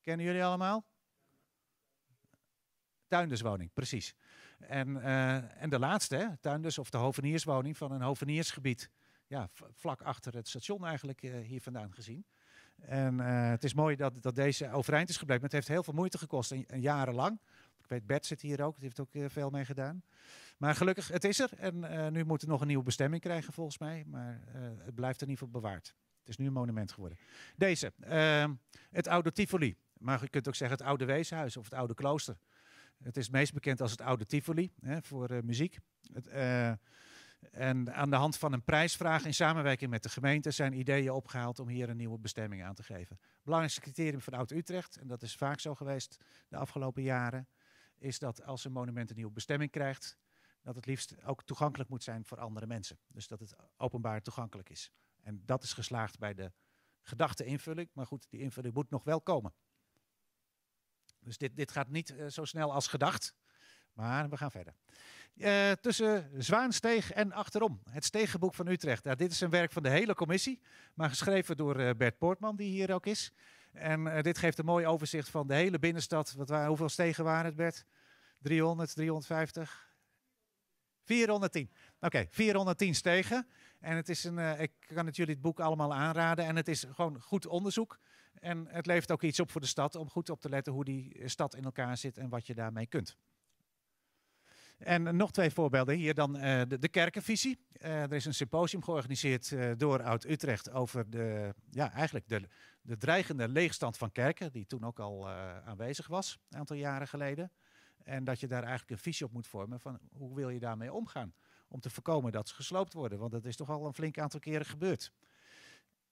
kennen jullie allemaal? Tuinderswoning, precies. En, en de laatste, hè, tuinders of de hovenierswoning van een hoveniersgebied. Ja, vlak achter het station eigenlijk hier vandaan gezien. En eh, het is mooi dat, dat deze overeind is gebleven. het heeft heel veel moeite gekost, en, jarenlang. Ik weet, Bert zit hier ook, die heeft ook eh, veel mee gedaan. Maar gelukkig, het is er. En eh, nu moet het nog een nieuwe bestemming krijgen, volgens mij. Maar het blijft in ieder geval bewaard. Het is nu een monument geworden. Deze, ehm, het oude Tivoli. Maar je kunt ook zeggen het oude weeshuis of het oude klooster. Het is meest bekend als het oude Tivoli hè, voor muziek. Het, en aan de hand van een prijsvraag in samenwerking met de gemeente zijn ideeën opgehaald om hier een nieuwe bestemming aan te geven. Het belangrijkste criterium van Oud-Utrecht, en dat is vaak zo geweest de afgelopen jaren, is dat als een monument een nieuwe bestemming krijgt, dat het liefst ook toegankelijk moet zijn voor andere mensen. Dus dat het openbaar toegankelijk is. En dat is geslaagd bij de gedachte-invulling. Maar goed, die invulling moet nog wel komen. Dus dit, dit gaat niet eh, zo snel als gedacht. Maar we gaan verder. Eh, tussen Zwaansteeg en Achterom, het stegenboek van Utrecht. dit is een werk van de hele commissie, maar geschreven door eh, Bert Poortman, die hier ook is. En eh, dit geeft een mooi overzicht van de hele binnenstad. Wat hoeveel stegen waren het, Bert? 300, 350? 410. Oké, 410 stegen. En het is een, ik kan het jullie het boek allemaal aanraden. En het is gewoon goed onderzoek. En het levert ook iets op voor de stad om goed op te letten hoe die stad in elkaar zit en wat je daarmee kunt. En nog twee voorbeelden hier dan eh, de, kerkenvisie. Eh, er is een symposium georganiseerd eh, door Oud-Utrecht over de, ja, eigenlijk de, de dreigende leegstand van kerken, die toen ook al aanwezig was, een aantal jaren geleden. En dat je daar eigenlijk een visie op moet vormen van hoe wil je daarmee omgaan? Om te voorkomen dat ze gesloopt worden, want dat is toch al een flink aantal keren gebeurd.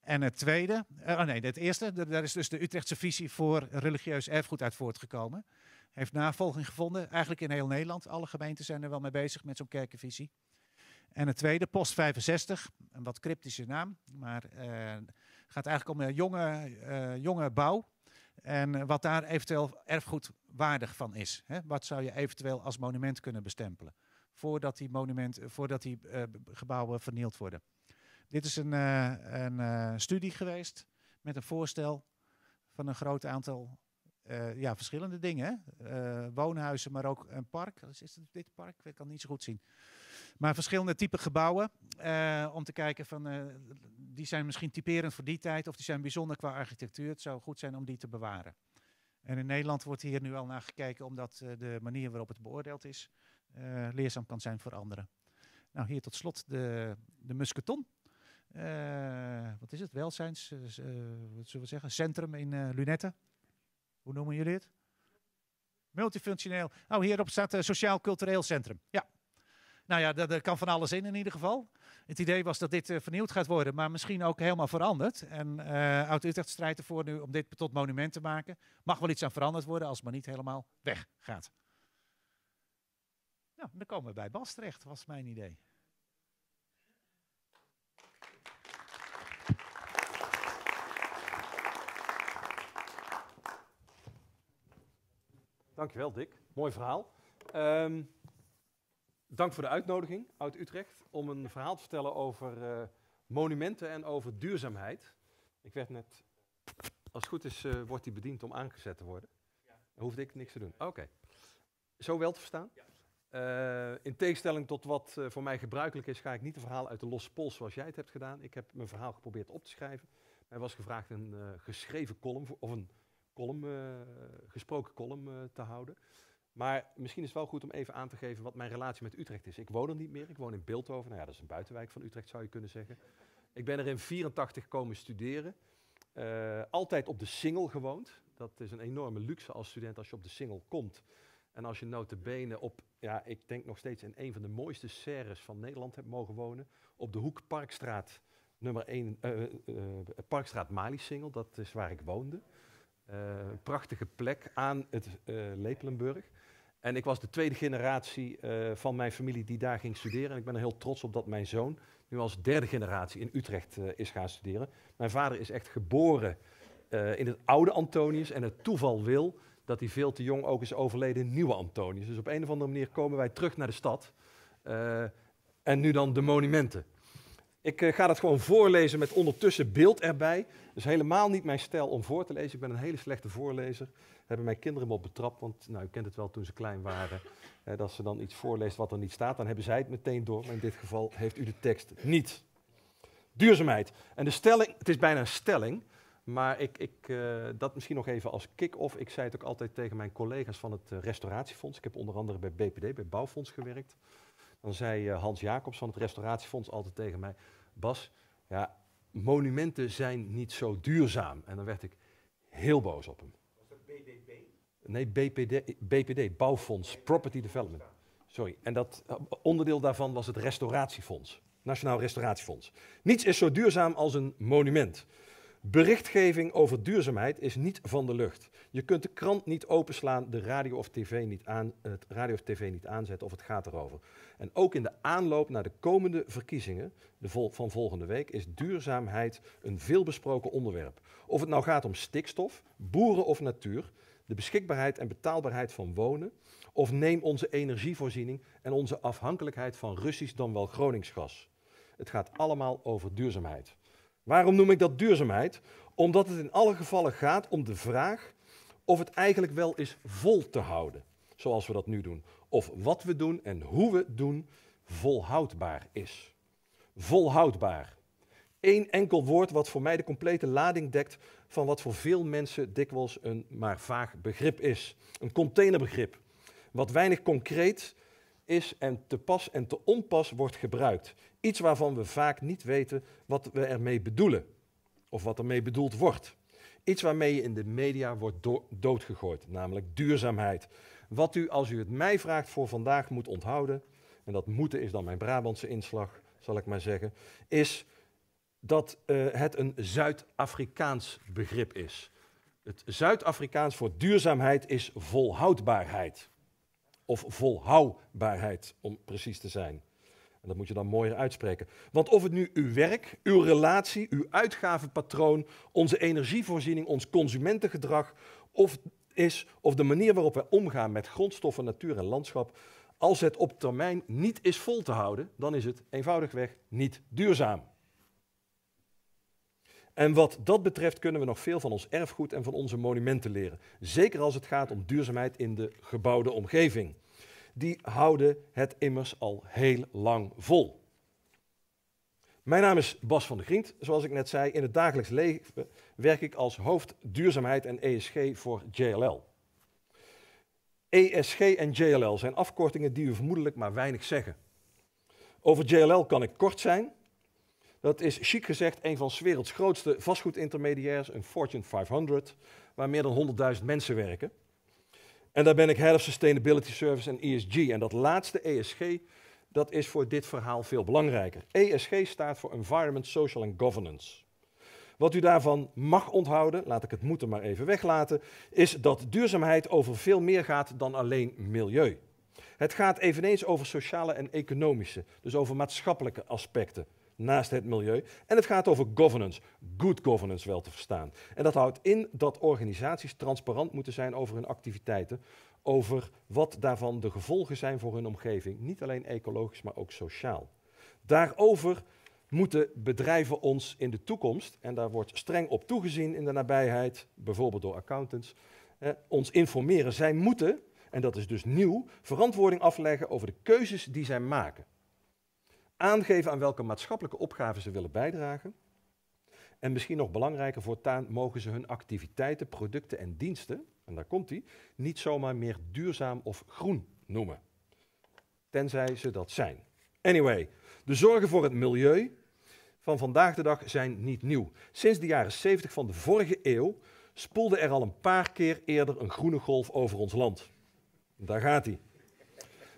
En het tweede, oh nee, het eerste, daar is dus de Utrechtse visie voor religieus erfgoed uit voortgekomen heeft navolging gevonden. Eigenlijk in heel Nederland. Alle gemeenten zijn er wel mee bezig met zo'n kerkenvisie. En het tweede, Post 65, een wat cryptische naam, maar eh, gaat eigenlijk om eh, jonge, eh, jonge bouw. En wat daar eventueel erfgoedwaardig van is. Hè? Wat zou je eventueel als monument kunnen bestempelen? Voordat die, monument, voordat die gebouwen vernield worden. Dit is een, een studie geweest met een voorstel van een groot aantal eh, ja, verschillende dingen. Eh, woonhuizen, maar ook een park. Is dit park? Ik kan het niet zo goed zien. Maar verschillende type gebouwen. Eh, om te kijken van, die zijn misschien typerend voor die tijd. Of die zijn bijzonder qua architectuur. Het zou goed zijn om die te bewaren. En in Nederland wordt hier nu al naar gekeken. Omdat de manier waarop het beoordeeld is, leerzaam kan zijn voor anderen. Nou, hier tot slot de, de musketon. wat is het? Welzijns, zullen we zeggen, centrum in Lunetten hoe noemen jullie het? Multifunctioneel. Nou, hierop staat uh, eh, Sociaal-Cultureel Centrum. Ja. Nou ja, dat kan van alles in in ieder geval. Het idee was dat dit eh, vernieuwd gaat worden, maar misschien ook helemaal veranderd. En uh, Oud-Utrecht strijdt ervoor nu om dit tot monument te maken. Mag wel iets aan veranderd worden als het maar niet helemaal weggaat. Nou, dan komen we bij Bas terecht, was mijn idee. Dankjewel, Dick. Mooi verhaal. Ehm, dank voor de uitnodiging, uit Utrecht, om een verhaal te vertellen over eh, monumenten en over duurzaamheid. Ik werd net, als het goed is, eh, wordt hij bediend om aangezet te worden. Dan hoefde ik niks te doen. Oké. Zo wel te verstaan? Ja. Eh, in tegenstelling tot wat voor mij gebruikelijk is, ga ik niet een verhaal uit de losse pols zoals jij het hebt gedaan. Ik heb mijn verhaal geprobeerd op te schrijven. Mij was gevraagd een geschreven column of een column, eh, gesproken column eh, te houden. Maar misschien is het wel goed om even aan te geven wat mijn relatie met Utrecht is. Ik woon er niet meer, ik woon in Beeldhoven. Nou ja, dat is een buitenwijk van Utrecht zou je kunnen zeggen. Ik ben er in 84 komen studeren. Eh, altijd op de single gewoond. Dat is een enorme luxe als student als je op de single komt. En als je bene op, ja, ik denk nog steeds in een van de mooiste serres van Nederland hebt mogen wonen. Op de hoek Parkstraat, nummer 1, Parkstraat Mali Single, dat is waar ik woonde. Eh, prachtige plek aan het eh, Lepelenburg. En ik was de tweede generatie eh, van mijn familie die daar ging studeren. En ik ben er heel trots op dat mijn zoon nu als derde generatie in Utrecht is gaan studeren. Mijn vader is echt geboren in het oude Antonius. En het toeval wil dat hij veel te jong ook is overleden in Nieuwe Antonius. Dus op een of andere manier komen wij terug naar de stad. en nu dan de monumenten. Ik eh, ga dat gewoon voorlezen met ondertussen beeld erbij. Dus helemaal niet mijn stijl om voor te lezen. Ik ben een hele slechte voorlezer. Hebben mijn kinderen me op betrapt, want nou, u kent het wel toen ze klein waren. Eh, dat ze dan iets voorleest wat er niet staat, dan hebben zij het meteen door. Maar in dit geval heeft u de tekst niet. Duurzaamheid. En de stelling, het is bijna een stelling, maar ik, ik eh, dat misschien nog even als kick-off. Ik zei het ook altijd tegen mijn collega's van het Restauratiefonds. Ik heb onder andere bij BPD, bij Bouwfonds gewerkt. Dan zei eh, Hans Jacobs van het Restauratiefonds altijd tegen mij: Bas, ja, monumenten zijn niet zo duurzaam. En dan werd ik heel boos op hem. Was dat BDB? Nee, BPD, BPD Bouwfonds Property Development. Sorry. En dat eh, onderdeel daarvan was het Restauratiefonds. Nationaal Restauratiefonds. Niets is zo duurzaam als een monument. Berichtgeving over duurzaamheid is niet van de lucht. Je kunt de krant niet openslaan, de radio of tv niet aan, het radio of tv niet aanzetten of het gaat erover. En ook in de aanloop naar de komende verkiezingen de vol van volgende week is duurzaamheid een veelbesproken onderwerp. Of het nou gaat om stikstof, boeren of natuur, de beschikbaarheid en betaalbaarheid van wonen, of neem onze energievoorziening en onze afhankelijkheid van Russisch dan wel Groningsgas. Het gaat allemaal over duurzaamheid. Waarom noem ik dat duurzaamheid? Omdat het in alle gevallen gaat om de vraag of het eigenlijk wel is vol te houden, zoals we dat nu doen. Of wat we doen en hoe we doen volhoudbaar is. Volhoudbaar. Eén enkel woord wat voor mij de complete lading dekt van wat voor veel mensen dikwijls een maar vaag begrip is. Een containerbegrip. Wat weinig concreet is en te pas en te onpas wordt gebruikt. Iets waarvan we vaak niet weten wat we ermee bedoelen of wat ermee bedoeld wordt. Iets waarmee je in de media wordt doodgegooid, namelijk duurzaamheid. Wat u, als u het mij vraagt, voor vandaag moet onthouden, en dat moeten is dan mijn Brabantse inslag, zal ik maar zeggen, is dat eh, het een Zuid-Afrikaans begrip is. Het Zuid-Afrikaans voor duurzaamheid is volhoudbaarheid of volhoudbaarheid, om precies te zijn. En dat moet je dan mooier uitspreken. Want of het nu uw werk, uw relatie, uw uitgavenpatroon, onze energievoorziening, ons consumentengedrag of is, of de manier waarop wij omgaan met grondstoffen, natuur en landschap, als het op termijn niet is vol te houden, dan is het eenvoudigweg niet duurzaam. En wat dat betreft kunnen we nog veel van ons erfgoed en van onze monumenten leren. Zeker als het gaat om duurzaamheid in de gebouwde omgeving. Die houden het immers al heel lang vol. Mijn naam is Bas van der Grient. Zoals ik net zei, in het dagelijks leven werk ik als hoofd duurzaamheid en ESG voor JLL. ESG en JLL zijn afkortingen die u vermoedelijk maar weinig zeggen. Over JLL kan ik kort zijn, dat is chic gezegd een van 's werelds grootste vastgoedintermediairs, een Fortune 500, waar meer dan 100.000 mensen werken. En daar ben ik Head of Sustainability Service en ESG. En dat laatste ESG, dat is voor dit verhaal veel belangrijker. ESG staat voor Environment, Social and Governance. Wat u daarvan mag onthouden, laat ik het moeten maar even weglaten, is dat duurzaamheid over veel meer gaat dan alleen milieu. Het gaat eveneens over sociale en economische, dus over maatschappelijke aspecten naast het milieu. En het gaat over governance, good governance wel te verstaan. En dat houdt in dat organisaties transparant moeten zijn over hun activiteiten, over wat daarvan de gevolgen zijn voor hun omgeving, niet alleen ecologisch, maar ook sociaal. Daarover moeten bedrijven ons in de toekomst, en daar wordt streng op toegezien in de nabijheid, bijvoorbeeld door accountants, ons informeren. Zij moeten, en dat is dus nieuw, verantwoording afleggen over de keuzes die zij maken aangeven aan welke maatschappelijke opgaven ze willen bijdragen. En misschien nog belangrijker, voortaan mogen ze hun activiteiten, producten en diensten, en daar komt die, niet zomaar meer duurzaam of groen noemen. Tenzij ze dat zijn. Anyway, de zorgen voor het milieu van vandaag de dag zijn niet nieuw. Sinds de jaren 70 van de vorige eeuw spoelde er al een paar keer eerder een groene golf over ons land. Daar gaat hij.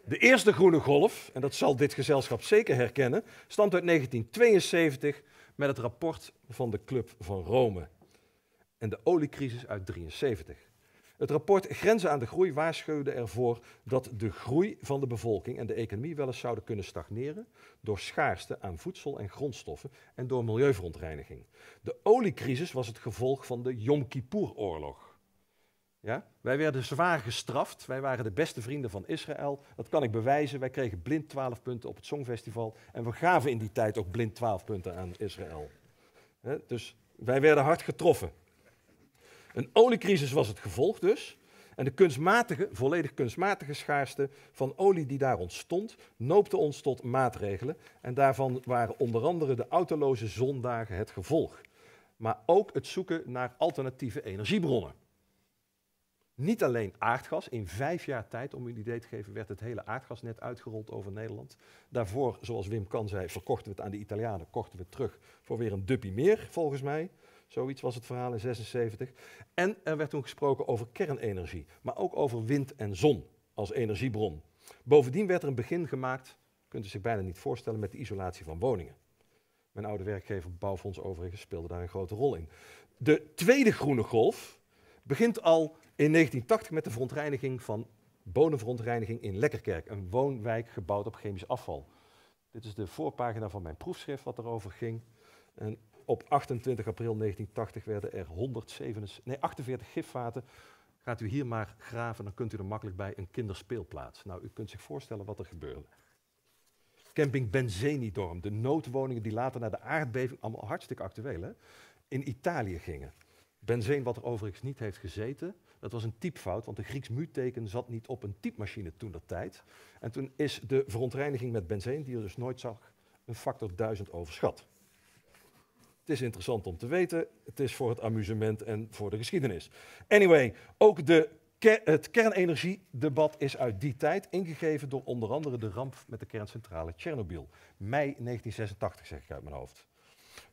De eerste groene golf, en dat zal dit gezelschap zeker herkennen, stamt uit 1972 met het rapport van de Club van Rome en de oliecrisis uit 73. Het rapport Grenzen aan de Groei waarschuwde ervoor dat de groei van de bevolking en de economie wel eens zouden kunnen stagneren door schaarste aan voedsel en grondstoffen en door milieuverontreiniging. De oliecrisis was het gevolg van de Yom Kippur-oorlog. Ja? Wij werden zwaar gestraft. Wij waren de beste vrienden van Israël. Dat kan ik bewijzen. Wij kregen blind 12 punten op het Songfestival. En we gaven in die tijd ook blind 12 punten aan Israël. Dus wij werden hard getroffen. Een oliecrisis was het gevolg dus. En de kunstmatige, volledig kunstmatige schaarste van olie die daar ontstond, noopte ons tot maatregelen. En daarvan waren onder andere de autoloze zondagen het gevolg. Maar ook het zoeken naar alternatieve energiebronnen. Niet alleen aardgas. In vijf jaar tijd, om u een idee te geven, werd het hele aardgasnet uitgerold over Nederland. Daarvoor, zoals Wim Kan zei, verkochten we het aan de Italianen, kochten we het terug voor weer een duppie meer, volgens mij. Zoiets was het verhaal in 76. En er werd toen gesproken over kernenergie, maar ook over wind en zon als energiebron. Bovendien werd er een begin gemaakt, kunt u zich bijna niet voorstellen, met de isolatie van woningen. Mijn oude werkgever Bouwfonds overigens speelde daar een grote rol in. De tweede groene golf begint al in 1980 met de verontreiniging van bodemverontreiniging in Lekkerkerk, een woonwijk gebouwd op chemisch afval. Dit is de voorpagina van mijn proefschrift wat erover ging. En op 28 april 1980 werden er 147, nee, 48 gifvaten. Gaat u hier maar graven, dan kunt u er makkelijk bij een kinderspeelplaats. Nou, u kunt zich voorstellen wat er gebeurde. Camping Benzenidorm, de noodwoningen die later na de aardbeving, allemaal hartstikke actueel hè, in Italië gingen. Benzeen wat er overigens niet heeft gezeten, dat was een typfout, want de Grieks mu zat niet op een typmachine toen dat tijd. En toen is de verontreiniging met benzeen, die je dus nooit zag, een factor 1000 overschat. Het is interessant om te weten. Het is voor het amusement en voor de geschiedenis. Anyway, ook de het kernenergiedebat is uit die tijd ingegeven door onder andere de ramp met de kerncentrale Tsjernobyl. Mei 1986, zeg ik uit mijn hoofd.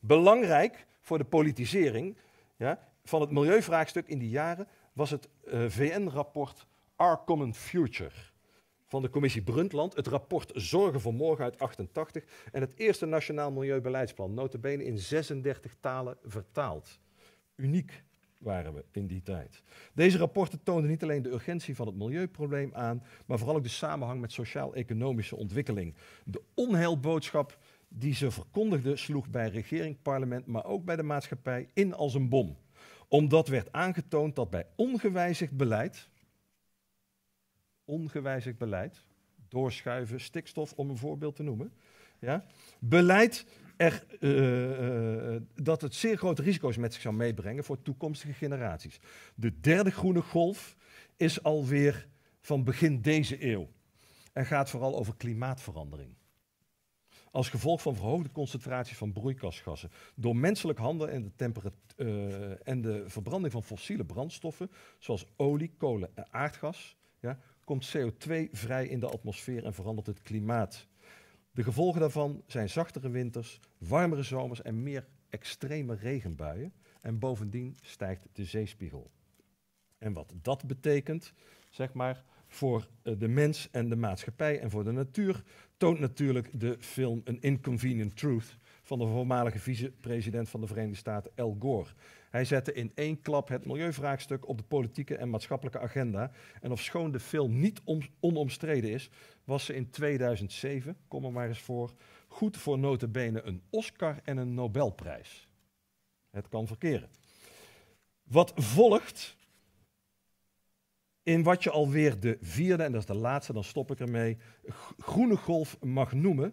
Belangrijk voor de politisering ja, van het milieuvraagstuk in die jaren was het eh, VN-rapport Our Common Future van de commissie Brundtland, het rapport Zorgen voor Morgen uit 88 en het eerste Nationaal Milieubeleidsplan, notabene in 36 talen vertaald. Uniek waren we in die tijd. Deze rapporten toonden niet alleen de urgentie van het milieuprobleem aan, maar vooral ook de samenhang met sociaal-economische ontwikkeling. De onheilboodschap die ze verkondigden sloeg bij regering, parlement, maar ook bij de maatschappij in als een bom omdat werd aangetoond dat bij ongewijzigd beleid, ongewijzigd beleid, doorschuiven, stikstof om een voorbeeld te noemen, ja, beleid er, eh, eh, eh, dat het zeer grote risico's met zich zou meebrengen voor toekomstige generaties. De derde groene golf is alweer van begin deze eeuw en gaat vooral over klimaatverandering als gevolg van verhoogde concentraties van broeikasgassen. Door menselijk handen en de, eh, en de verbranding van fossiele brandstoffen, zoals olie, kolen en aardgas, ja, komt CO2 vrij in de atmosfeer en verandert het klimaat. De gevolgen daarvan zijn zachtere winters, warmere zomers en meer extreme regenbuien. En bovendien stijgt de zeespiegel. En wat dat betekent, zeg maar, voor eh, de mens en de maatschappij en voor de natuur, toont natuurlijk de film An Inconvenient Truth van de voormalige vicepresident van de Verenigde Staten Al Gore. Hij zette in één klap het milieuvraagstuk op de politieke en maatschappelijke agenda. En ofschoon de film niet onomstreden is, was ze in 2007, kom er maar eens voor, goed voor notabene een Oscar en een Nobelprijs. Het kan verkeren. Wat volgt in wat je alweer de vierde, en dat is de laatste, dan stop ik ermee, groene golf mag noemen,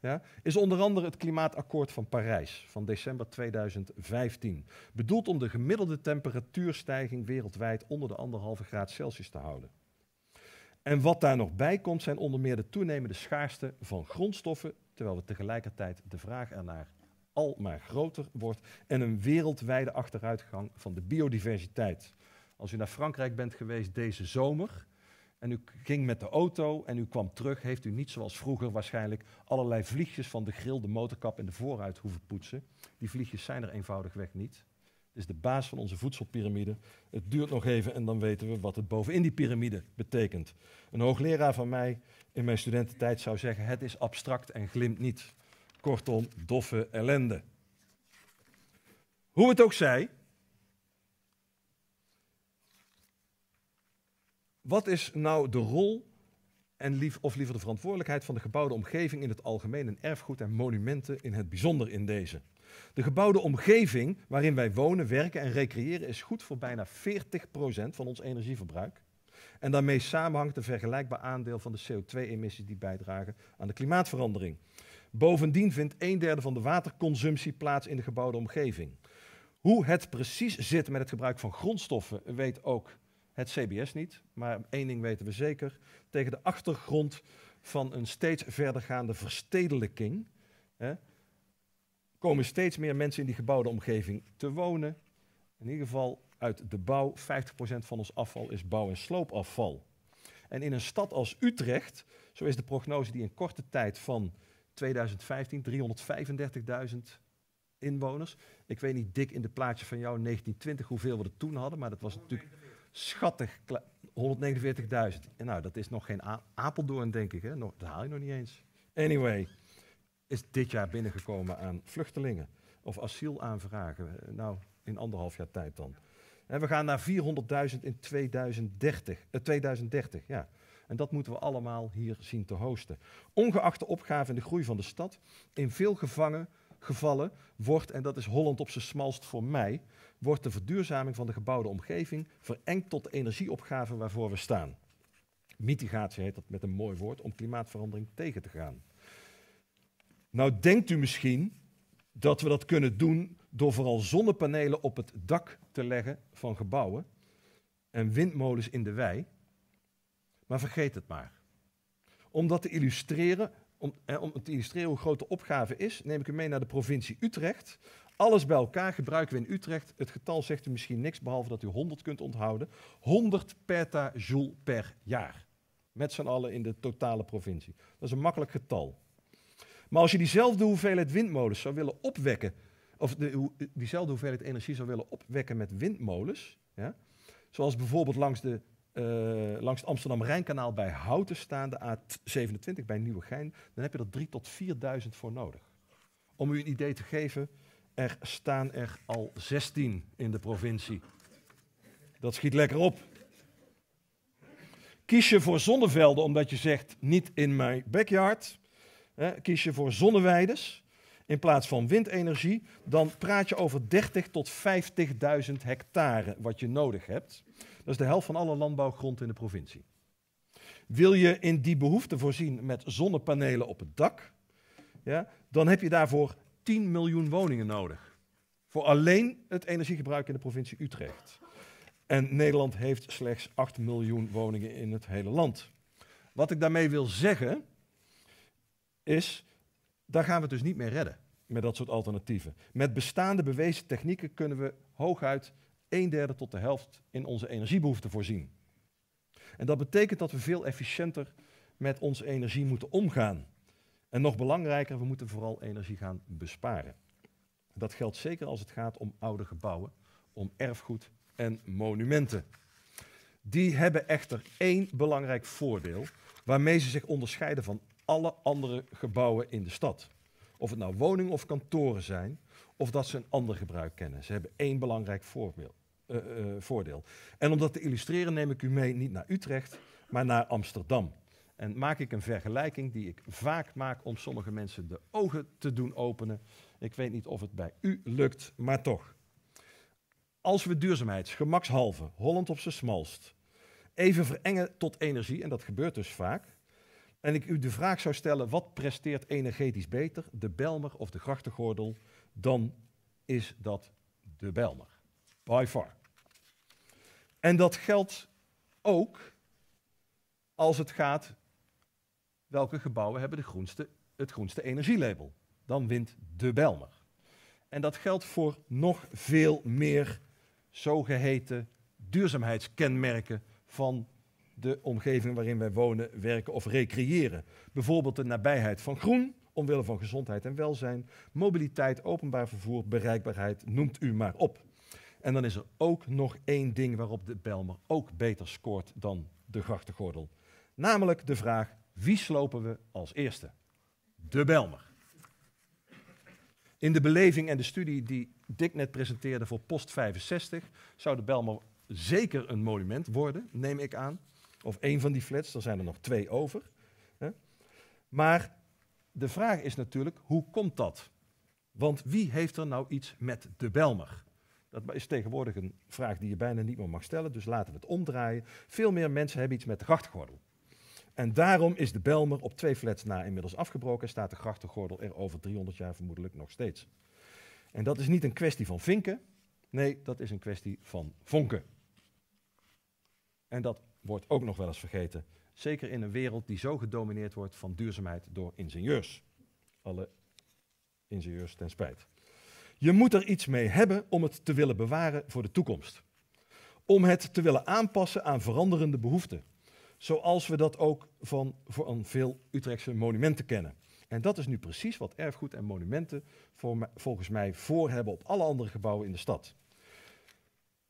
ja, is onder andere het Klimaatakkoord van Parijs van december 2015. Bedoeld om de gemiddelde temperatuurstijging wereldwijd onder de anderhalve graad Celsius te houden. En wat daar nog bij komt zijn onder meer de toenemende schaarste van grondstoffen, terwijl we tegelijkertijd de vraag ernaar al maar groter wordt en een wereldwijde achteruitgang van de biodiversiteit. Als u naar Frankrijk bent geweest deze zomer en u ging met de auto en u kwam terug, heeft u niet zoals vroeger waarschijnlijk allerlei vliegjes van de grill, de motorkap en de voorruit hoeven poetsen. Die vliegjes zijn er eenvoudigweg niet. Het is de baas van onze voedselpyramide. Het duurt nog even en dan weten we wat het bovenin die piramide betekent. Een hoogleraar van mij in mijn studententijd zou zeggen: het is abstract en glimt niet. Kortom, doffe ellende. Hoe het ook zij, Wat is nou de rol en lief, of liever de verantwoordelijkheid van de gebouwde omgeving in het algemeen en erfgoed en monumenten in het bijzonder in deze? De gebouwde omgeving waarin wij wonen, werken en recreëren is goed voor bijna 40% van ons energieverbruik. En daarmee samenhangt een vergelijkbaar aandeel van de CO2-emissies die bijdragen aan de klimaatverandering. Bovendien vindt een derde van de waterconsumptie plaats in de gebouwde omgeving. Hoe het precies zit met het gebruik van grondstoffen weet ook het CBS niet, maar één ding weten we zeker. Tegen de achtergrond van een steeds verdergaande verstedelijking hè, komen steeds meer mensen in die gebouwde omgeving te wonen. In ieder geval uit de bouw, 50% van ons afval is bouw- en sloopafval. En in een stad als Utrecht, zo is de prognose die in korte tijd van 2015 335.000 inwoners. Ik weet niet dik in de plaatje van jou 1920 hoeveel we er toen hadden, maar dat was natuurlijk schattig 149.000. Nou, dat is nog geen Apeldoorn, denk ik. Hè? dat haal je nog niet eens. Anyway, is dit jaar binnengekomen aan vluchtelingen of asielaanvragen. Nou, in anderhalf jaar tijd dan. En we gaan naar 400.000 in 2030. 2030, eh, ja. En dat moeten we allemaal hier zien te hosten. Ongeacht de opgave en de groei van de stad, in veel gevangen gevallen wordt, en dat is Holland op zijn smalst voor mij, wordt de verduurzaming van de gebouwde omgeving verengd tot de energieopgave waarvoor we staan. Mitigatie heet dat met een mooi woord, om klimaatverandering tegen te gaan. Nou denkt u misschien dat we dat kunnen doen door vooral zonnepanelen op het dak te leggen van gebouwen en windmolens in de wei. Maar vergeet het maar. Om dat te illustreren om, om te illustreren hoe groot de opgave is, neem ik u mee naar de provincie Utrecht. Alles bij elkaar gebruiken we in Utrecht. Het getal zegt u misschien niks, behalve dat u 100 kunt onthouden. 100 petajoule per jaar. Met z'n allen in de totale provincie. Dat is een makkelijk getal. Maar als je diezelfde hoeveelheid windmolens zou willen opwekken, of de, diezelfde hoeveelheid energie zou willen opwekken met windmolens, ja, zoals bijvoorbeeld langs de eh, langs het Amsterdam-Rijnkanaal bij Houten staande A27 bij Nieuwegein, dan heb je er 3 tot 4.000 voor nodig. Om u een idee te geven, er staan er al 16 in de provincie. Dat schiet lekker op. Kies je voor zonnevelden omdat je zegt niet in mijn backyard. Hè, kies je voor zonneweides in plaats van windenergie, dan praat je over 30 tot 50.000 hectare wat je nodig hebt. Dat is de helft van alle landbouwgrond in de provincie. Wil je in die behoefte voorzien met zonnepanelen op het dak, ja, dan heb je daarvoor 10 miljoen woningen nodig. Voor alleen het energiegebruik in de provincie Utrecht. En Nederland heeft slechts 8 miljoen woningen in het hele land. Wat ik daarmee wil zeggen, is, daar gaan we het dus niet meer redden met dat soort alternatieven. Met bestaande bewezen technieken kunnen we hooguit een derde tot de helft in onze energiebehoefte voorzien. En dat betekent dat we veel efficiënter met onze energie moeten omgaan. En nog belangrijker, we moeten vooral energie gaan besparen. Dat geldt zeker als het gaat om oude gebouwen, om erfgoed en monumenten. Die hebben echter één belangrijk voordeel waarmee ze zich onderscheiden van alle andere gebouwen in de stad. Of het nou woningen of kantoren zijn, of dat ze een ander gebruik kennen. Ze hebben één belangrijk voorbeeld. Eh, eh, voordeel. En om dat te illustreren neem ik u mee niet naar Utrecht, maar naar Amsterdam. En maak ik een vergelijking die ik vaak maak om sommige mensen de ogen te doen openen. Ik weet niet of het bij u lukt, maar toch. Als we duurzaamheid, Holland op zijn smalst, even verengen tot energie, en dat gebeurt dus vaak. En ik u de vraag zou stellen, wat presteert energetisch beter, de Belmer of de grachtengordel? Dan is dat de Belmer. By far. En dat geldt ook als het gaat welke gebouwen hebben de groenste, het groenste energielabel. Dan wint de Belmer. En dat geldt voor nog veel meer zogeheten duurzaamheidskenmerken van de omgeving waarin wij wonen, werken of recreëren. Bijvoorbeeld de nabijheid van groen, omwille van gezondheid en welzijn, mobiliteit, openbaar vervoer, bereikbaarheid, noemt u maar op. En dan is er ook nog één ding waarop de Belmer ook beter scoort dan de grachtengordel. Namelijk de vraag, wie slopen we als eerste? De Belmer. In de beleving en de studie die Dick net presenteerde voor Post 65 zou de Belmer zeker een monument worden, neem ik aan. Of één van die flats, er zijn er nog twee over. Maar de vraag is natuurlijk, hoe komt dat? Want wie heeft er nou iets met de Belmer? Dat is tegenwoordig een vraag die je bijna niet meer mag stellen, dus laten we het omdraaien. Veel meer mensen hebben iets met de grachtgordel. En daarom is de Belmer op twee flats na inmiddels afgebroken en staat de grachtengordel er over 300 jaar vermoedelijk nog steeds. En dat is niet een kwestie van vinken, nee, dat is een kwestie van vonken. En dat wordt ook nog wel eens vergeten, zeker in een wereld die zo gedomineerd wordt van duurzaamheid door ingenieurs. Alle ingenieurs ten spijt. Je moet er iets mee hebben om het te willen bewaren voor de toekomst. Om het te willen aanpassen aan veranderende behoeften. Zoals we dat ook van, van veel Utrechtse monumenten kennen. En dat is nu precies wat erfgoed en monumenten volgens mij voor hebben op alle andere gebouwen in de stad.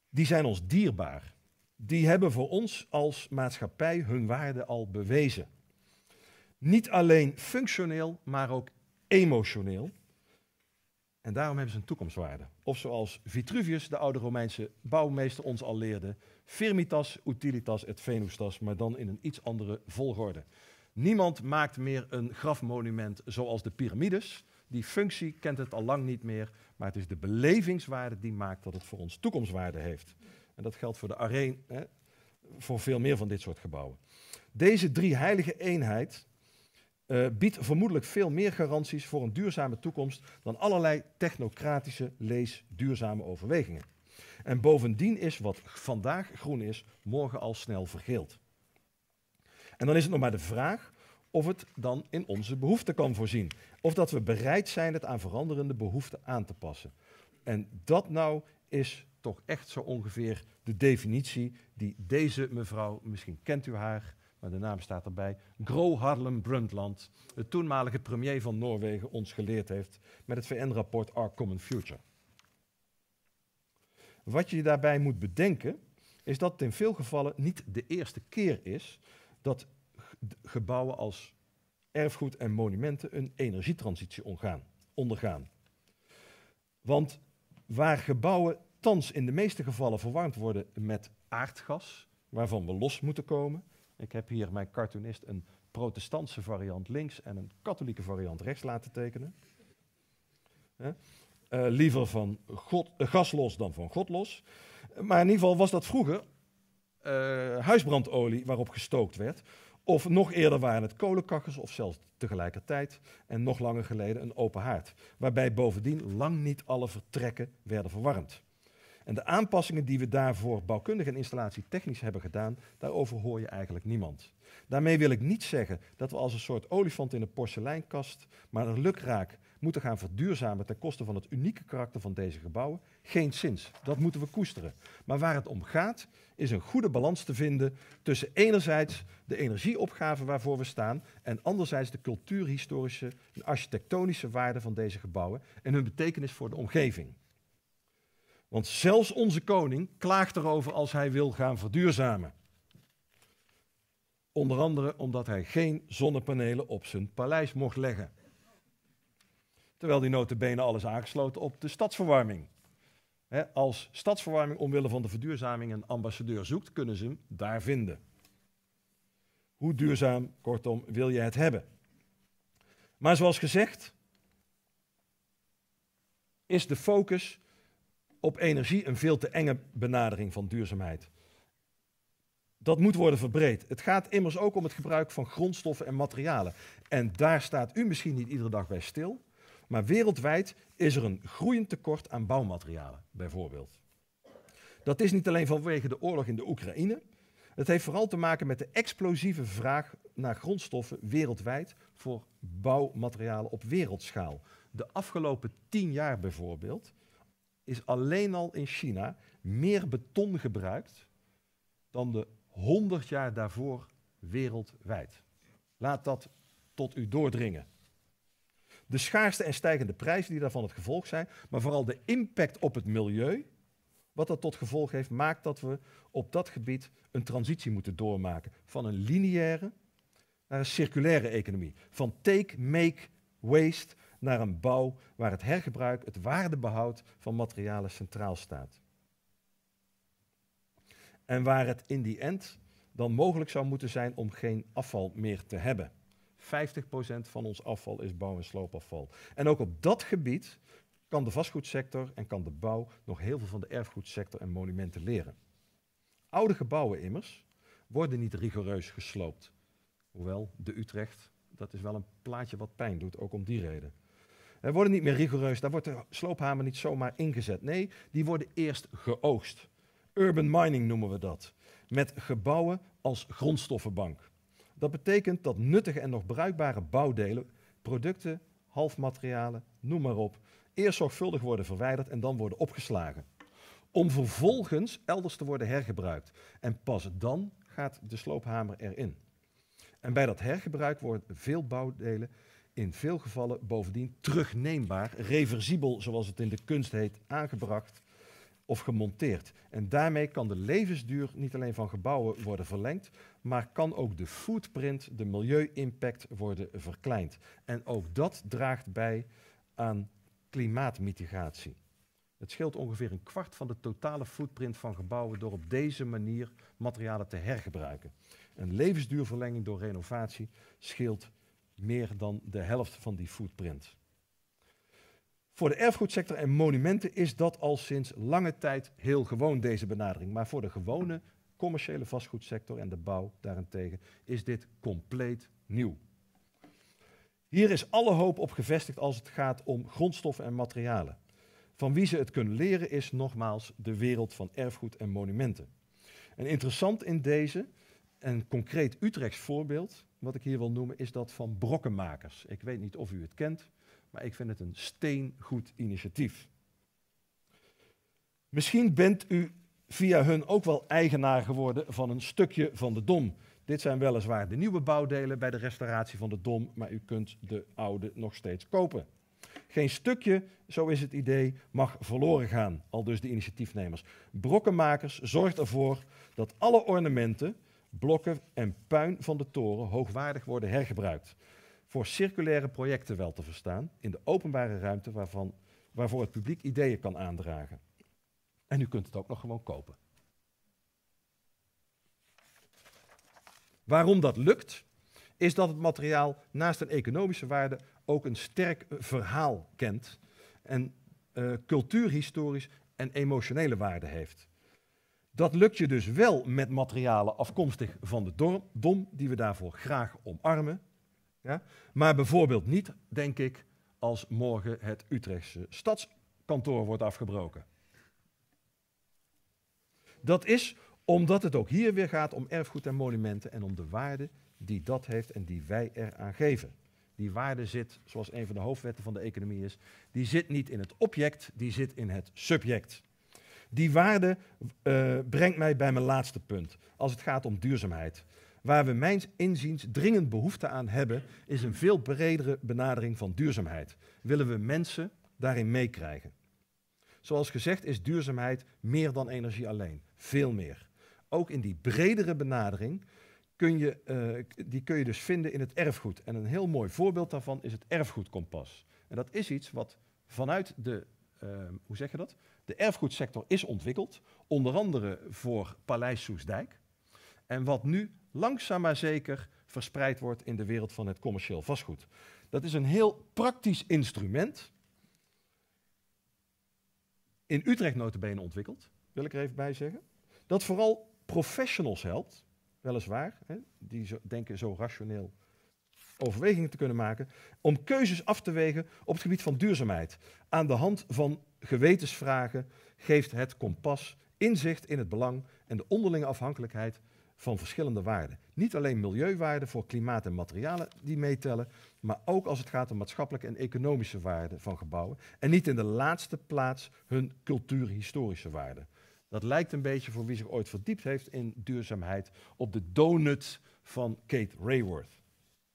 Die zijn ons dierbaar. Die hebben voor ons als maatschappij hun waarde al bewezen. Niet alleen functioneel, maar ook emotioneel. En daarom hebben ze een toekomstwaarde. Of zoals Vitruvius, de oude Romeinse bouwmeester, ons al leerde: firmitas, utilitas et venustas, maar dan in een iets andere volgorde. Niemand maakt meer een grafmonument zoals de piramides. Die functie kent het al lang niet meer, maar het is de belevingswaarde die maakt dat het voor ons toekomstwaarde heeft. En dat geldt voor de arena, voor veel meer van dit soort gebouwen. Deze drie heilige eenheid uh, biedt vermoedelijk veel meer garanties voor een duurzame toekomst dan allerlei technocratische, lees duurzame overwegingen. En bovendien is wat vandaag groen is, morgen al snel vergeeld. En dan is het nog maar de vraag of het dan in onze behoeften kan voorzien. Of dat we bereid zijn het aan veranderende behoeften aan te passen. En dat nou is toch echt zo ongeveer de definitie die deze mevrouw, misschien kent u haar, maar de naam staat erbij, Gro Harlem Brundtland, de toenmalige premier van Noorwegen, ons geleerd heeft met het VN-rapport Our Common Future. Wat je daarbij moet bedenken, is dat het in veel gevallen niet de eerste keer is dat gebouwen als erfgoed en monumenten een energietransitie ondergaan. Want waar gebouwen thans in de meeste gevallen verwarmd worden met aardgas, waarvan we los moeten komen, ik heb hier mijn cartoonist een protestantse variant links en een katholieke variant rechts laten tekenen. Eh, liever van God, eh, gas los dan van God los. Maar in ieder geval was dat vroeger eh, huisbrandolie waarop gestookt werd. Of nog eerder waren het kolenkachels of zelfs tegelijkertijd en nog langer geleden een open haard. Waarbij bovendien lang niet alle vertrekken werden verwarmd. En de aanpassingen die we daarvoor bouwkundig en installatietechnisch hebben gedaan, daarover hoor je eigenlijk niemand. Daarmee wil ik niet zeggen dat we als een soort olifant in een porseleinkast, maar een lukraak moeten gaan verduurzamen ten koste van het unieke karakter van deze gebouwen. Geen zins, dat moeten we koesteren. Maar waar het om gaat, is een goede balans te vinden tussen enerzijds de energieopgave waarvoor we staan en anderzijds de cultuurhistorische en architectonische waarde van deze gebouwen en hun betekenis voor de omgeving. Want zelfs onze koning klaagt erover als hij wil gaan verduurzamen. Onder andere omdat hij geen zonnepanelen op zijn paleis mocht leggen. Terwijl die notenbenen alles aangesloten op de stadsverwarming. als stadsverwarming omwille van de verduurzaming een ambassadeur zoekt, kunnen ze hem daar vinden. Hoe duurzaam, kortom, wil je het hebben? Maar zoals gezegd, is de focus op energie een veel te enge benadering van duurzaamheid. Dat moet worden verbreed. Het gaat immers ook om het gebruik van grondstoffen en materialen. En daar staat u misschien niet iedere dag bij stil, maar wereldwijd is er een groeiend tekort aan bouwmaterialen, bijvoorbeeld. Dat is niet alleen vanwege de oorlog in de Oekraïne. Het heeft vooral te maken met de explosieve vraag naar grondstoffen wereldwijd voor bouwmaterialen op wereldschaal. De afgelopen tien jaar bijvoorbeeld is alleen al in China meer beton gebruikt dan de 100 jaar daarvoor wereldwijd. Laat dat tot u doordringen. De schaarste en stijgende prijzen die daarvan het gevolg zijn, maar vooral de impact op het milieu, wat dat tot gevolg heeft, maakt dat we op dat gebied een transitie moeten doormaken van een lineaire naar een circulaire economie. Van take, make, waste naar een bouw waar het hergebruik, het waardebehoud van materialen centraal staat. En waar het in die end dan mogelijk zou moeten zijn om geen afval meer te hebben. 50% van ons afval is bouw- en sloopafval. En ook op dat gebied kan de vastgoedsector en kan de bouw nog heel veel van de erfgoedsector en monumenten leren. Oude gebouwen immers worden niet rigoureus gesloopt. Hoewel, de Utrecht, dat is wel een plaatje wat pijn doet, ook om die reden. Er worden niet meer rigoureus, daar wordt de sloophamer niet zomaar ingezet. Nee, die worden eerst geoogst. Urban mining noemen we dat. Met gebouwen als grondstoffenbank. Dat betekent dat nuttige en nog bruikbare bouwdelen, producten, halfmaterialen, noem maar op, eerst zorgvuldig worden verwijderd en dan worden opgeslagen. Om vervolgens elders te worden hergebruikt. En pas dan gaat de sloophamer erin. En bij dat hergebruik worden veel bouwdelen in veel gevallen bovendien terugneembaar, reversibel zoals het in de kunst heet, aangebracht of gemonteerd. En daarmee kan de levensduur niet alleen van gebouwen worden verlengd, maar kan ook de footprint, de milieu-impact worden verkleind. En ook dat draagt bij aan klimaatmitigatie. Het scheelt ongeveer een kwart van de totale footprint van gebouwen door op deze manier materialen te hergebruiken. Een levensduurverlenging door renovatie scheelt meer dan de helft van die footprint. Voor de erfgoedsector en monumenten is dat al sinds lange tijd heel gewoon, deze benadering. Maar voor de gewone commerciële vastgoedsector en de bouw daarentegen is dit compleet nieuw. Hier is alle hoop op gevestigd als het gaat om grondstoffen en materialen. Van wie ze het kunnen leren is nogmaals de wereld van erfgoed en monumenten. En interessant in deze een concreet Utrechts voorbeeld, wat ik hier wil noemen, is dat van brokkenmakers. Ik weet niet of u het kent, maar ik vind het een steengoed initiatief. Misschien bent u via hun ook wel eigenaar geworden van een stukje van de Dom. Dit zijn weliswaar de nieuwe bouwdelen bij de restauratie van de Dom, maar u kunt de oude nog steeds kopen. Geen stukje, zo is het idee, mag verloren gaan, al dus de initiatiefnemers. Brokkenmakers zorgt ervoor dat alle ornamenten blokken en puin van de toren hoogwaardig worden hergebruikt. Voor circulaire projecten wel te verstaan, in de openbare ruimte waarvan, waarvoor het publiek ideeën kan aandragen. En u kunt het ook nog gewoon kopen. Waarom dat lukt, is dat het materiaal naast een economische waarde ook een sterk verhaal kent en uh, cultuurhistorisch en emotionele waarde heeft. Dat lukt je dus wel met materialen afkomstig van de dom, die we daarvoor graag omarmen. Ja? Maar bijvoorbeeld niet, denk ik, als morgen het Utrechtse stadskantoor wordt afgebroken. Dat is omdat het ook hier weer gaat om erfgoed en monumenten en om de waarde die dat heeft en die wij eraan geven. Die waarde zit, zoals een van de hoofdwetten van de economie is, die zit niet in het object, die zit in het subject. Die waarde eh, brengt mij bij mijn laatste punt, als het gaat om duurzaamheid. Waar we mijns inziens dringend behoefte aan hebben, is een veel bredere benadering van duurzaamheid. Willen we mensen daarin meekrijgen? Zoals gezegd is duurzaamheid meer dan energie alleen, veel meer. Ook in die bredere benadering kun je, eh, die kun je dus vinden in het erfgoed. En een heel mooi voorbeeld daarvan is het erfgoedkompas. En dat is iets wat vanuit de, eh, hoe zeg je dat? De erfgoedsector is ontwikkeld, onder andere voor Paleis Soesdijk. En wat nu langzaam maar zeker verspreid wordt in de wereld van het commercieel vastgoed. Dat is een heel praktisch instrument. In Utrecht notabene ontwikkeld, wil ik er even bij zeggen. Dat vooral professionals helpt, weliswaar, hè, die zo, denken zo rationeel overwegingen te kunnen maken, om keuzes af te wegen op het gebied van duurzaamheid. Aan de hand van gewetensvragen geeft het kompas inzicht in het belang en de onderlinge afhankelijkheid van verschillende waarden. Niet alleen milieuwaarden voor klimaat en materialen die meetellen, maar ook als het gaat om maatschappelijke en economische waarden van gebouwen. En niet in de laatste plaats hun cultuurhistorische waarden. Dat lijkt een beetje voor wie zich ooit verdiept heeft in duurzaamheid op de donut van Kate Rayworth.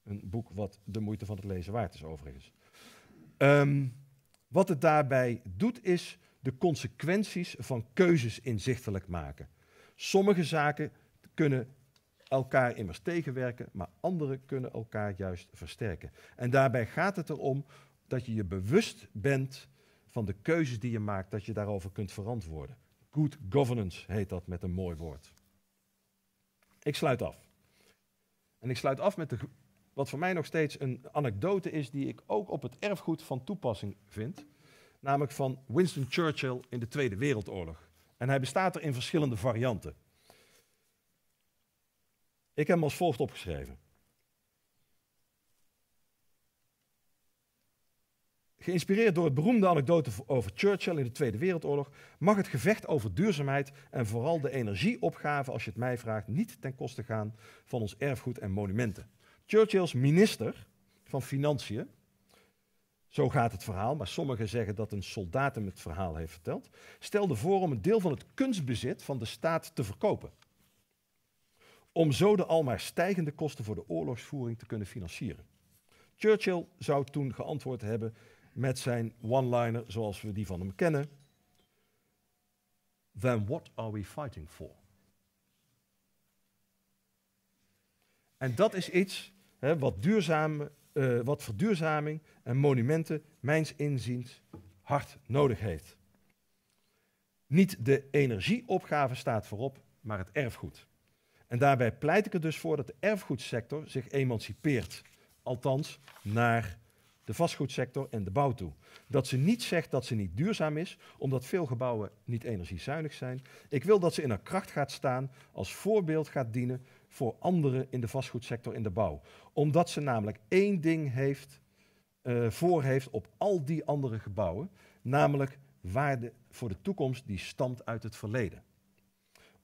Een boek wat de moeite van het lezen waard is overigens. Um, wat het daarbij doet is de consequenties van keuzes inzichtelijk maken. Sommige zaken kunnen elkaar immers tegenwerken, maar andere kunnen elkaar juist versterken. En daarbij gaat het erom dat je je bewust bent van de keuzes die je maakt, dat je daarover kunt verantwoorden. Good governance heet dat met een mooi woord. Ik sluit af. En ik sluit af met de wat voor mij nog steeds een anekdote is die ik ook op het erfgoed van toepassing vind. Namelijk van Winston Churchill in de Tweede Wereldoorlog. En hij bestaat er in verschillende varianten. Ik heb hem als volgt opgeschreven. Geïnspireerd door het beroemde anekdote over Churchill in de Tweede Wereldoorlog, mag het gevecht over duurzaamheid en vooral de energieopgave, als je het mij vraagt, niet ten koste gaan van ons erfgoed en monumenten. Churchill's minister van Financiën, zo gaat het verhaal, maar sommigen zeggen dat een soldaat hem het verhaal heeft verteld, stelde voor om een deel van het kunstbezit van de staat te verkopen. Om zo de almaar stijgende kosten voor de oorlogsvoering te kunnen financieren. Churchill zou toen geantwoord hebben met zijn one-liner zoals we die van hem kennen. Then what are we fighting for? En dat is iets hè, wat, duurzame, eh, wat verduurzaming en monumenten mijns inziens hard nodig heeft. Niet de energieopgave staat voorop, maar het erfgoed. En daarbij pleit ik er dus voor dat de erfgoedsector zich emancipeert, althans naar de vastgoedsector en de bouw toe. Dat ze niet zegt dat ze niet duurzaam is, omdat veel gebouwen niet energiezuinig zijn. Ik wil dat ze in haar kracht gaat staan, als voorbeeld gaat dienen voor anderen in de vastgoedsector in de bouw. Omdat ze namelijk één ding heeft, eh, voor heeft op al die andere gebouwen, namelijk waarde voor de toekomst die stamt uit het verleden.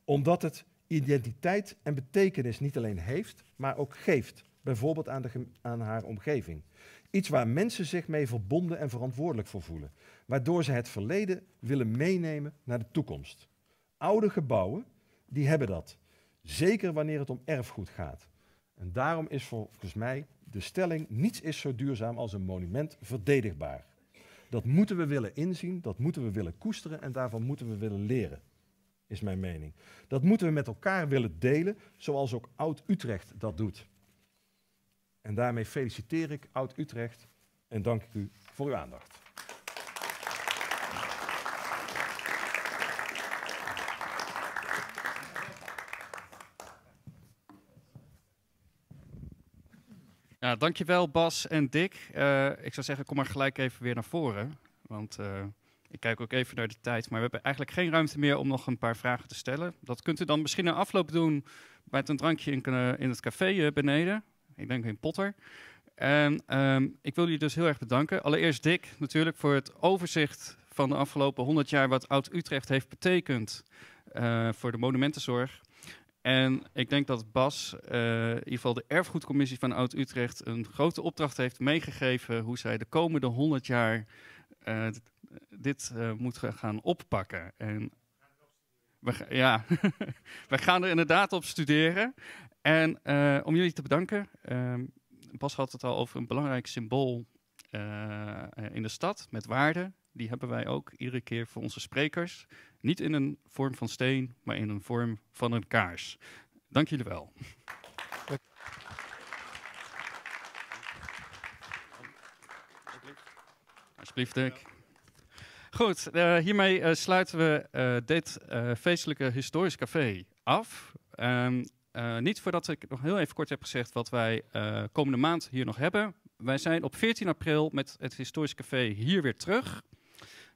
Omdat het identiteit en betekenis niet alleen heeft, maar ook geeft, bijvoorbeeld aan, de, aan haar omgeving. Iets waar mensen zich mee verbonden en verantwoordelijk voor voelen, waardoor ze het verleden willen meenemen naar de toekomst. Oude gebouwen, die hebben dat. Zeker wanneer het om erfgoed gaat. En daarom is volgens mij de stelling: niets is zo duurzaam als een monument verdedigbaar. Dat moeten we willen inzien, dat moeten we willen koesteren en daarvan moeten we willen leren, is mijn mening. Dat moeten we met elkaar willen delen, zoals ook Oud-Utrecht dat doet. En daarmee feliciteer ik Oud-Utrecht en dank ik u voor uw aandacht. Ja, dankjewel Bas en Dick. Eh, ik zou zeggen, kom maar gelijk even weer naar voren. Want eh, ik kijk ook even naar de tijd. Maar we hebben eigenlijk geen ruimte meer om nog een paar vragen te stellen. Dat kunt u dan misschien in afloop doen bij een drankje in, eh, het café beneden. Ik denk in Potter. Ehm, ik wil jullie dus heel erg bedanken. Allereerst Dick natuurlijk voor het overzicht van de afgelopen 100 jaar wat Oud-Utrecht heeft betekend voor de monumentenzorg. En ik denk dat Bas, eh, in ieder geval de erfgoedcommissie van Oud-Utrecht, een grote opdracht heeft meegegeven hoe zij de komende 100 jaar eh, dit moeten eh, moet gaan oppakken. En we, ja, wij gaan er inderdaad op studeren. En om jullie te bedanken, ehm, Bas had het al over een belangrijk symbool in de stad met waarde die hebben wij ook iedere keer voor onze sprekers. Niet in een vorm van steen, maar in een vorm van een kaars. Dank jullie wel. Alsjeblieft, Dick. Goed, eh, hiermee eh, sluiten we eh, dit feestelijke historisch café af. Ehm, niet voordat ik nog heel even kort heb gezegd wat wij komende maand hier nog hebben. Wij zijn op 14 april met het historisch café hier weer terug.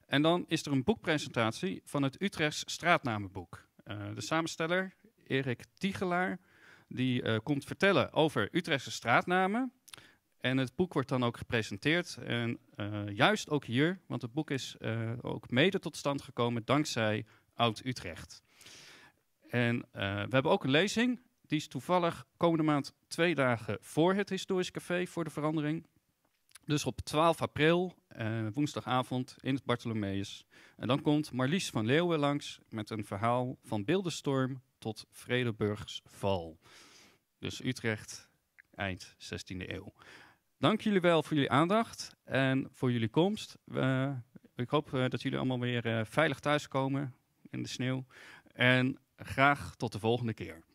En dan is er een boekpresentatie van het Utrechts straatnamenboek. Eh, de samensteller, Erik Tiegelaar, die eh, komt vertellen over Utrechtse straatnamen. En het boek wordt dan ook gepresenteerd. En eh, juist ook hier, want het boek is ook mede tot stand gekomen dankzij Oud-Utrecht. En we hebben ook een lezing. Die is toevallig komende maand twee dagen voor het Historisch Café voor de verandering. Dus op 12 april, eh, woensdagavond, in het Bartholomeus. En dan komt Marlies van Leeuwen langs met een verhaal van Beeldenstorm tot Vredeburgs val. Dus Utrecht, eind 16e eeuw. Dank jullie wel voor jullie aandacht en voor jullie komst. ik hoop eh, dat jullie allemaal weer eh, veilig thuiskomen in de sneeuw. En graag tot de volgende keer.